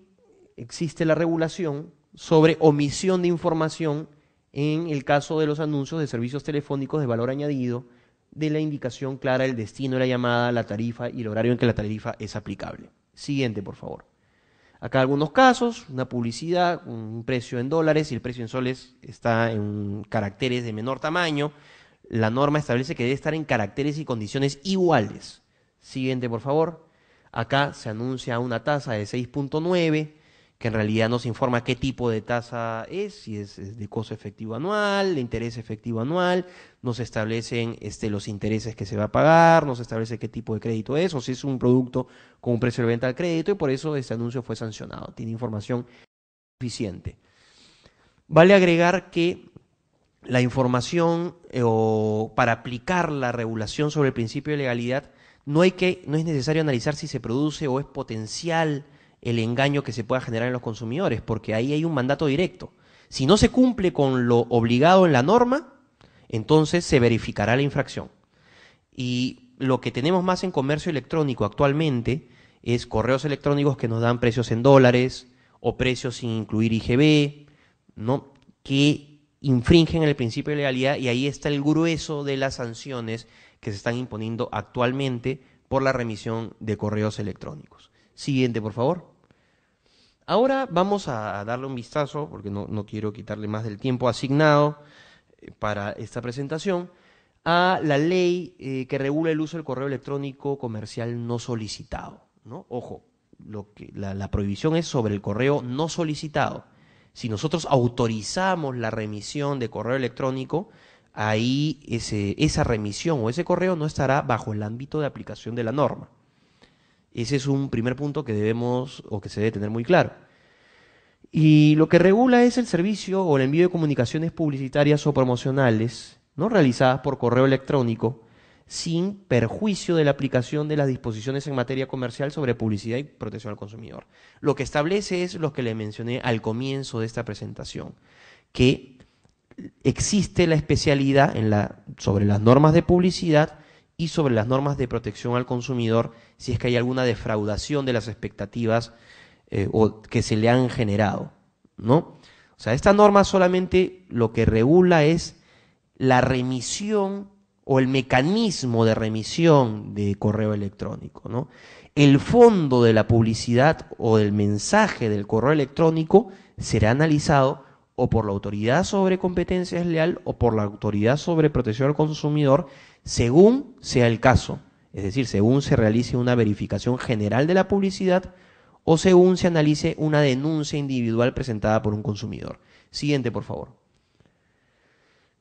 S1: existe la regulación sobre omisión de información en el caso de los anuncios de servicios telefónicos de valor añadido, de la indicación clara del destino de la llamada, la tarifa y el horario en que la tarifa es aplicable. Siguiente, por favor. Acá algunos casos, una publicidad, un precio en dólares y el precio en soles está en caracteres de menor tamaño. La norma establece que debe estar en caracteres y condiciones iguales. Siguiente, por favor. Acá se anuncia una tasa de 6.9 que en realidad nos informa qué tipo de tasa es, si es, de costo efectivo anual, de interés efectivo anual, nos establecen este, los intereses que se va a pagar, nos establece qué tipo de crédito es, o si es un producto con un precio de venta al crédito, y por eso este anuncio fue sancionado. Tiene información suficiente. Vale agregar que la información eh, o para aplicar la regulación sobre el principio de legalidad no, hay que, no es necesario analizar si se produce o es potencial el engaño que se pueda generar en los consumidores, porque ahí hay un mandato directo. Si no se cumple con lo obligado en la norma, entonces se verificará la infracción. Y lo que tenemos más en comercio electrónico actualmente es correos electrónicos que nos dan precios en dólares o precios sin incluir IGB, ¿no? que infringen el principio de legalidad y ahí está el grueso de las sanciones que se están imponiendo actualmente por la remisión de correos electrónicos. Siguiente, por favor. Ahora vamos a darle un vistazo, porque no, quiero quitarle más del tiempo asignado eh, para esta presentación, a la ley eh, que regula el uso del correo electrónico comercial no solicitado. ¿no? Ojo, lo que, la, la, prohibición es sobre el correo no solicitado. Si nosotros autorizamos la remisión de correo electrónico, ahí ese, esa remisión o ese correo no estará bajo el ámbito de aplicación de la norma. Ese es un primer punto que debemos o que se debe tener muy claro. Y lo que regula es el servicio o el envío de comunicaciones publicitarias o promocionales no realizadas por correo electrónico sin perjuicio de la aplicación de las disposiciones en materia comercial sobre publicidad y protección al consumidor. Lo que establece es lo que le mencioné al comienzo de esta presentación, que existe la especialidad en la, sobre las normas de publicidad y sobre las normas de protección al consumidor si es que hay alguna defraudación de las expectativas eh, o que se le han generado, ¿no? O sea, esta norma solamente lo que regula es la remisión o el mecanismo de remisión de correo electrónico, ¿no? El fondo de la publicidad o del mensaje del correo electrónico será analizado o por la autoridad sobre competencias leal o por la autoridad sobre protección al consumidor, según sea el caso, es decir, según se realice una verificación general de la publicidad o según se analice una denuncia individual presentada por un consumidor. Siguiente, por favor.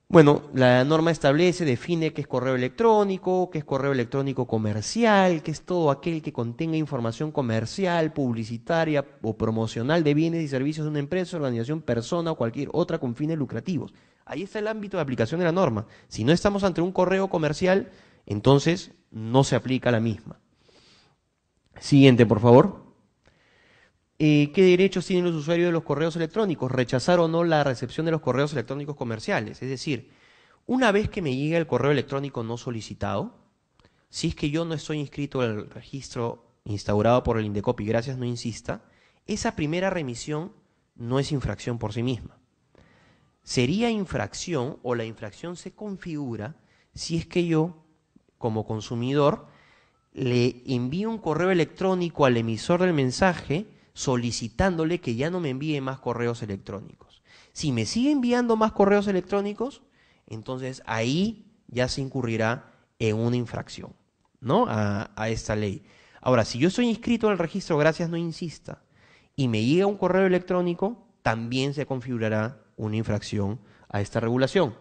S1: Bueno, la norma establece, define qué es correo electrónico, qué es correo electrónico comercial, qué es todo aquel que contenga información comercial, publicitaria o promocional de bienes y servicios de una empresa, organización, persona o cualquier otra con fines lucrativos. Ahí está el ámbito de aplicación de la norma. Si no estamos ante un correo comercial, entonces no se aplica la misma. Siguiente, por favor qué derechos tienen los usuarios de los correos electrónicos, rechazar o no la recepción de los correos electrónicos comerciales. Es decir, una vez que me llega el correo electrónico no solicitado, si es que yo no estoy inscrito al registro instaurado por el Indecopi, gracias no insista, esa primera remisión no es infracción por sí misma. Sería infracción o la infracción se configura si es que yo, como consumidor, le envío un correo electrónico al emisor del mensaje solicitándole que ya no me envíe más correos electrónicos. Si me sigue enviando más correos electrónicos, entonces ahí ya se incurrirá en una infracción, ¿no? A, esta ley. Ahora, si yo estoy inscrito en el registro, gracias, no insista, y me llega un correo electrónico, también se configurará una infracción a esta regulación.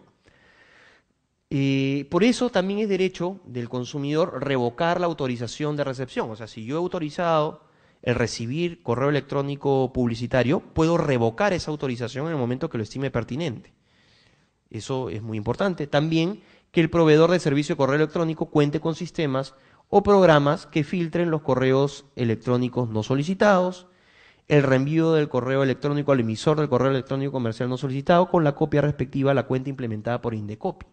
S1: Eh, por eso también es derecho del consumidor revocar la autorización de recepción. O sea, si yo he autorizado el recibir correo electrónico publicitario, puedo revocar esa autorización en el momento que lo estime pertinente. Eso es muy importante. También que el proveedor de servicio de correo electrónico cuente con sistemas o programas que filtren los correos electrónicos no solicitados, el reenvío del correo electrónico al emisor del correo electrónico comercial no solicitado con la copia respectiva a la cuenta implementada por Indecopia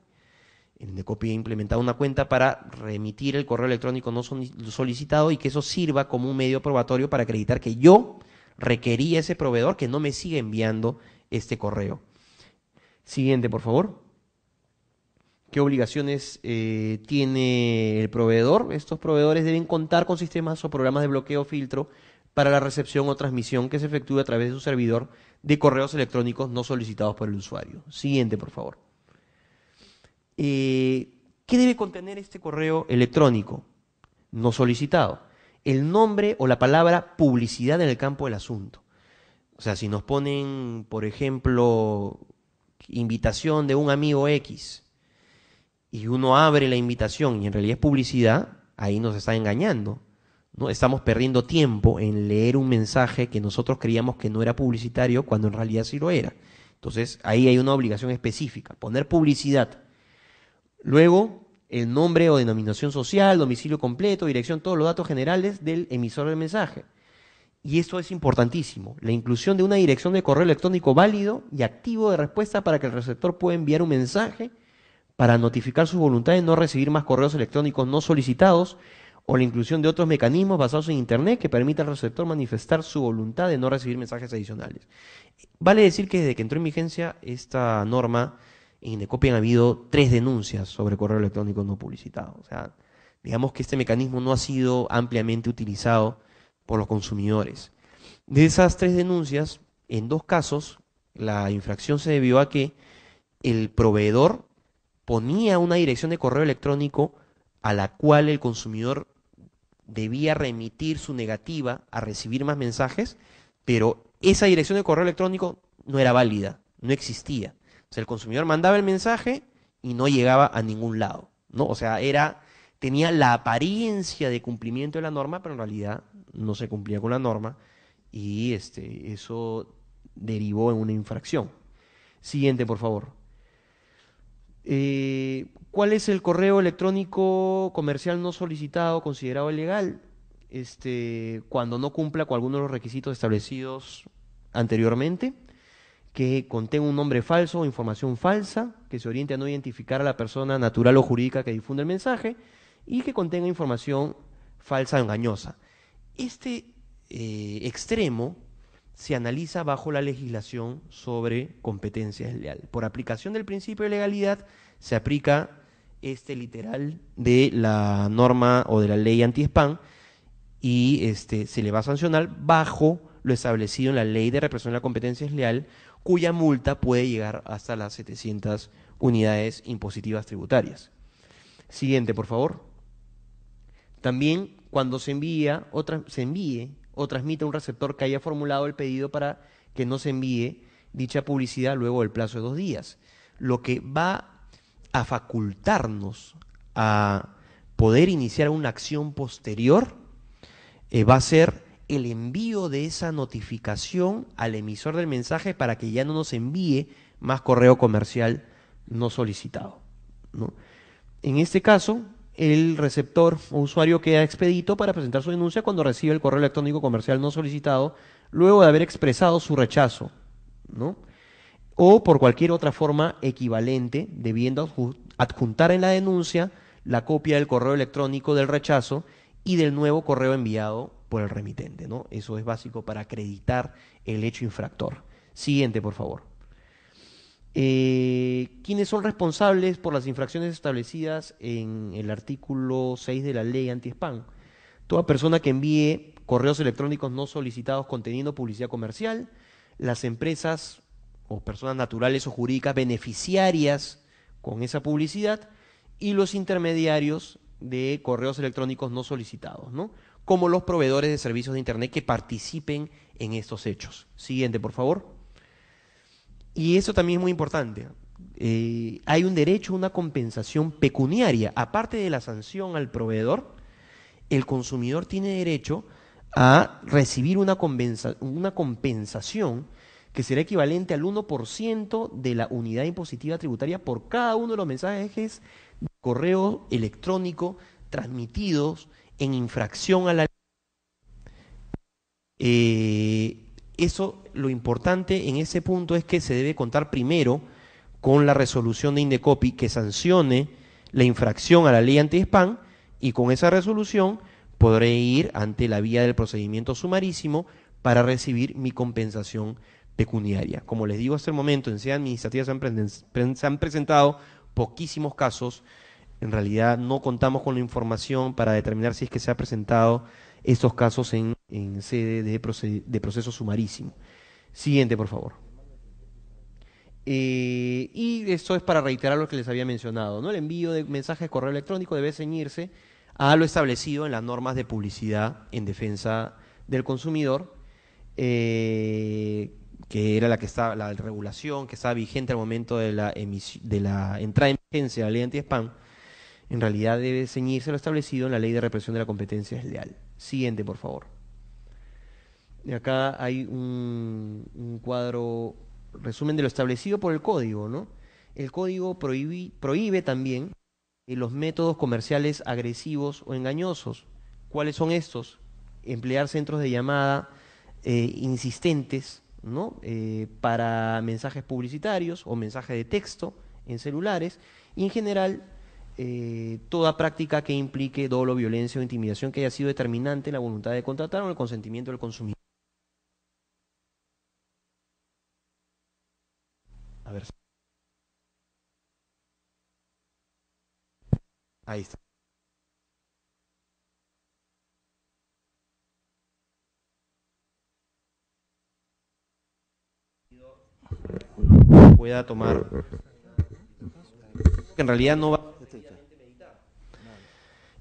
S1: el Indecopi he implementado una cuenta para remitir el correo electrónico no solicitado y que eso sirva como un medio probatorio para acreditar que yo requería a ese proveedor que no me sigue enviando este correo. Siguiente, por favor. ¿Qué obligaciones eh, tiene el proveedor? Estos proveedores deben contar con sistemas o programas de bloqueo o filtro para la recepción o transmisión que se efectúe a través de su servidor de correos electrónicos no solicitados por el usuario. Siguiente, por favor. Eh, ¿qué debe contener este correo electrónico no solicitado? El nombre o la palabra publicidad en el campo del asunto. O sea, si nos ponen, por ejemplo, invitación de un amigo X y uno abre la invitación y en realidad es publicidad, ahí nos está engañando. ¿no? Estamos perdiendo tiempo en leer un mensaje que nosotros creíamos que no era publicitario cuando en realidad sí lo era. Entonces, ahí hay una obligación específica, poner publicidad Luego, el nombre o denominación social, domicilio completo, dirección, todos los datos generales del emisor del mensaje. Y esto es importantísimo, la inclusión de una dirección de correo electrónico válido y activo de respuesta para que el receptor pueda enviar un mensaje para notificar su voluntad de no recibir más correos electrónicos no solicitados o la inclusión de otros mecanismos basados en Internet que permita al receptor manifestar su voluntad de no recibir mensajes adicionales. Vale decir que desde que entró en vigencia esta norma, en Indecopian ha habido tres denuncias sobre correo electrónico no publicitado. O sea, digamos que este mecanismo no ha sido ampliamente utilizado por los consumidores. De esas tres denuncias, en dos casos, la infracción se debió a que el proveedor ponía una dirección de correo electrónico a la cual el consumidor debía remitir su negativa a recibir más mensajes, pero esa dirección de correo electrónico no era válida, no existía. O sea, el consumidor mandaba el mensaje y no llegaba a ningún lado, ¿no? O sea, era tenía la apariencia de cumplimiento de la norma, pero en realidad no se cumplía con la norma y este, eso derivó en una infracción. Siguiente, por favor. Eh, ¿Cuál es el correo electrónico comercial no solicitado considerado ilegal? Este, cuando no cumpla con alguno de los requisitos establecidos anteriormente que contenga un nombre falso o información falsa, que se oriente a no identificar a la persona natural o jurídica que difunde el mensaje y que contenga información falsa o engañosa. Este eh, extremo se analiza bajo la legislación sobre competencia desleal. Por aplicación del principio de legalidad se aplica este literal de la norma o de la ley anti-spam y este, se le va a sancionar bajo lo establecido en la ley de represión de la competencia desleal cuya multa puede llegar hasta las 700 unidades impositivas tributarias. Siguiente, por favor. También cuando se envía o se envíe o transmite a un receptor que haya formulado el pedido para que no se envíe dicha publicidad luego del plazo de dos días, lo que va a facultarnos a poder iniciar una acción posterior eh, va a ser el envío de esa notificación al emisor del mensaje para que ya no nos envíe más correo comercial no solicitado. En este caso, el receptor o usuario queda expedito para presentar su denuncia cuando recibe el correo electrónico comercial no solicitado, luego de haber expresado su rechazo, o por cualquier otra forma equivalente, debiendo adjuntar en la denuncia la copia del correo electrónico del rechazo y del nuevo correo enviado por el remitente. ¿no? Eso es básico para acreditar el hecho infractor. Siguiente, por favor. Eh, ¿Quiénes son responsables por las infracciones establecidas en el artículo 6 de la ley anti-spam? Toda persona que envíe correos electrónicos no solicitados conteniendo publicidad comercial, las empresas o personas naturales o jurídicas beneficiarias con esa publicidad y los intermediarios de correos electrónicos no solicitados, ¿no? como los proveedores de servicios de Internet que participen en estos hechos. Siguiente, por favor. Y eso también es muy importante. Eh, hay un derecho a una compensación pecuniaria. Aparte de la sanción al proveedor, el consumidor tiene derecho a recibir una, una compensación que será equivalente al 1% de la unidad impositiva tributaria por cada uno de los mensajes de correo electrónico transmitidos en infracción a la ley. Eh, eso, lo importante en ese punto es que se debe contar primero con la resolución de Indecopi que sancione la infracción a la ley anti-spam y con esa resolución podré ir ante la vía del procedimiento sumarísimo para recibir mi compensación pecuniaria. Como les digo hasta el momento, en sede Administrativa se han presentado poquísimos casos en realidad no contamos con la información para determinar si es que se ha presentado estos casos en, sede de, proceso sumarísimo. Siguiente, por favor. Eh, y esto es para reiterar lo que les había mencionado. ¿no? El envío de mensajes de correo electrónico debe ceñirse a lo establecido en las normas de publicidad en defensa del consumidor, eh, que era la que estaba, la regulación que estaba vigente al momento de la, de la entrada en vigencia de la ley anti-spam en realidad debe ceñirse lo establecido en la Ley de Represión de la Competencia Desleal. Siguiente, por favor. acá hay un, cuadro, resumen de lo establecido por el código, ¿no? El código prohíbe, también eh, los métodos comerciales agresivos o engañosos. ¿Cuáles son estos? Emplear centros de llamada eh, insistentes, ¿no? Eh, para mensajes publicitarios o mensajes de texto en celulares y en general eh, toda práctica que implique dolo, violencia o intimidación que haya sido determinante en la voluntad de contratar o el consentimiento del consumidor. A ver. Ahí está. pueda tomar en realidad no va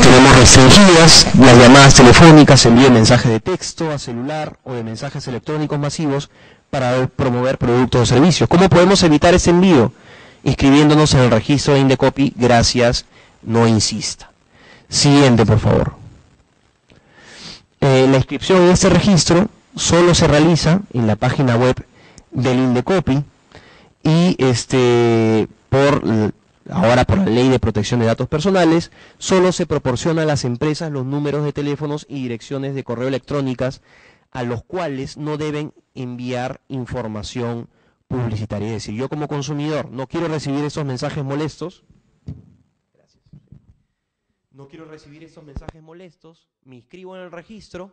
S1: tenemos restringidas las llamadas telefónicas, envío de mensajes de texto a celular o de mensajes electrónicos masivos para promover productos o servicios. ¿Cómo podemos evitar ese envío? Inscribiéndonos en el registro de Indecopy, gracias, no insista. Siguiente, por favor. Eh, la inscripción en este registro solo se realiza en la página web del Indecopy y este por Ahora, por la ley de protección de datos personales, solo se proporciona a las empresas los números de teléfonos y direcciones de correo electrónicas a los cuales no deben enviar información publicitaria. Es decir, yo como consumidor no quiero recibir esos mensajes molestos. Gracias. No quiero recibir esos mensajes molestos, me inscribo en el registro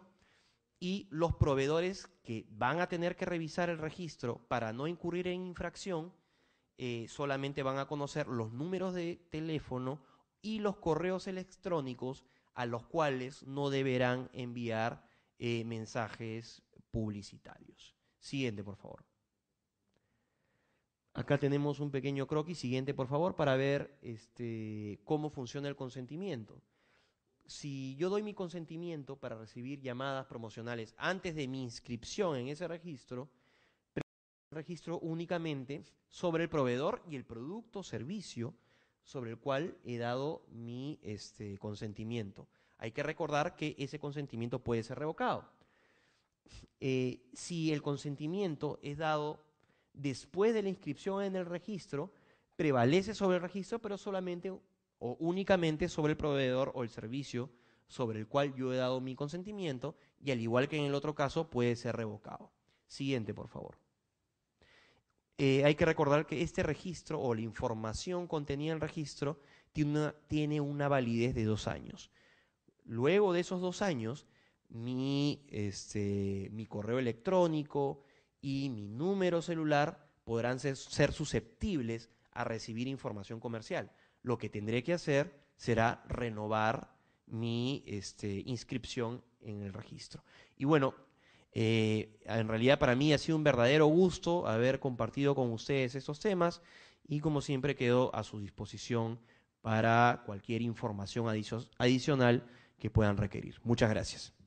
S1: y los proveedores que van a tener que revisar el registro para no incurrir en infracción eh, solamente van a conocer los números de teléfono y los correos electrónicos a los cuales no deberán enviar eh, mensajes publicitarios. Siguiente, por favor. Acá tenemos un pequeño croquis, siguiente por favor, para ver este, cómo funciona el consentimiento. Si yo doy mi consentimiento para recibir llamadas promocionales antes de mi inscripción en ese registro, registro únicamente sobre el proveedor y el producto o servicio sobre el cual he dado mi este, consentimiento. Hay que recordar que ese consentimiento puede ser revocado. Eh, si el consentimiento es dado después de la inscripción en el registro, prevalece sobre el registro, pero solamente o únicamente sobre el proveedor o el servicio sobre el cual yo he dado mi consentimiento y al igual que en el otro caso puede ser revocado. Siguiente, por favor. Eh, hay que recordar que este registro o la información contenida en el registro tiene una, validez de dos años. Luego de esos dos años, mi, este, correo electrónico y mi número celular podrán ser, susceptibles a recibir información comercial. Lo que tendré que hacer será renovar mi este, inscripción en el registro. Y bueno, eh, en realidad para mí ha sido un verdadero gusto haber compartido con ustedes estos temas y como siempre quedo a su disposición para cualquier información adicional que puedan requerir. Muchas gracias.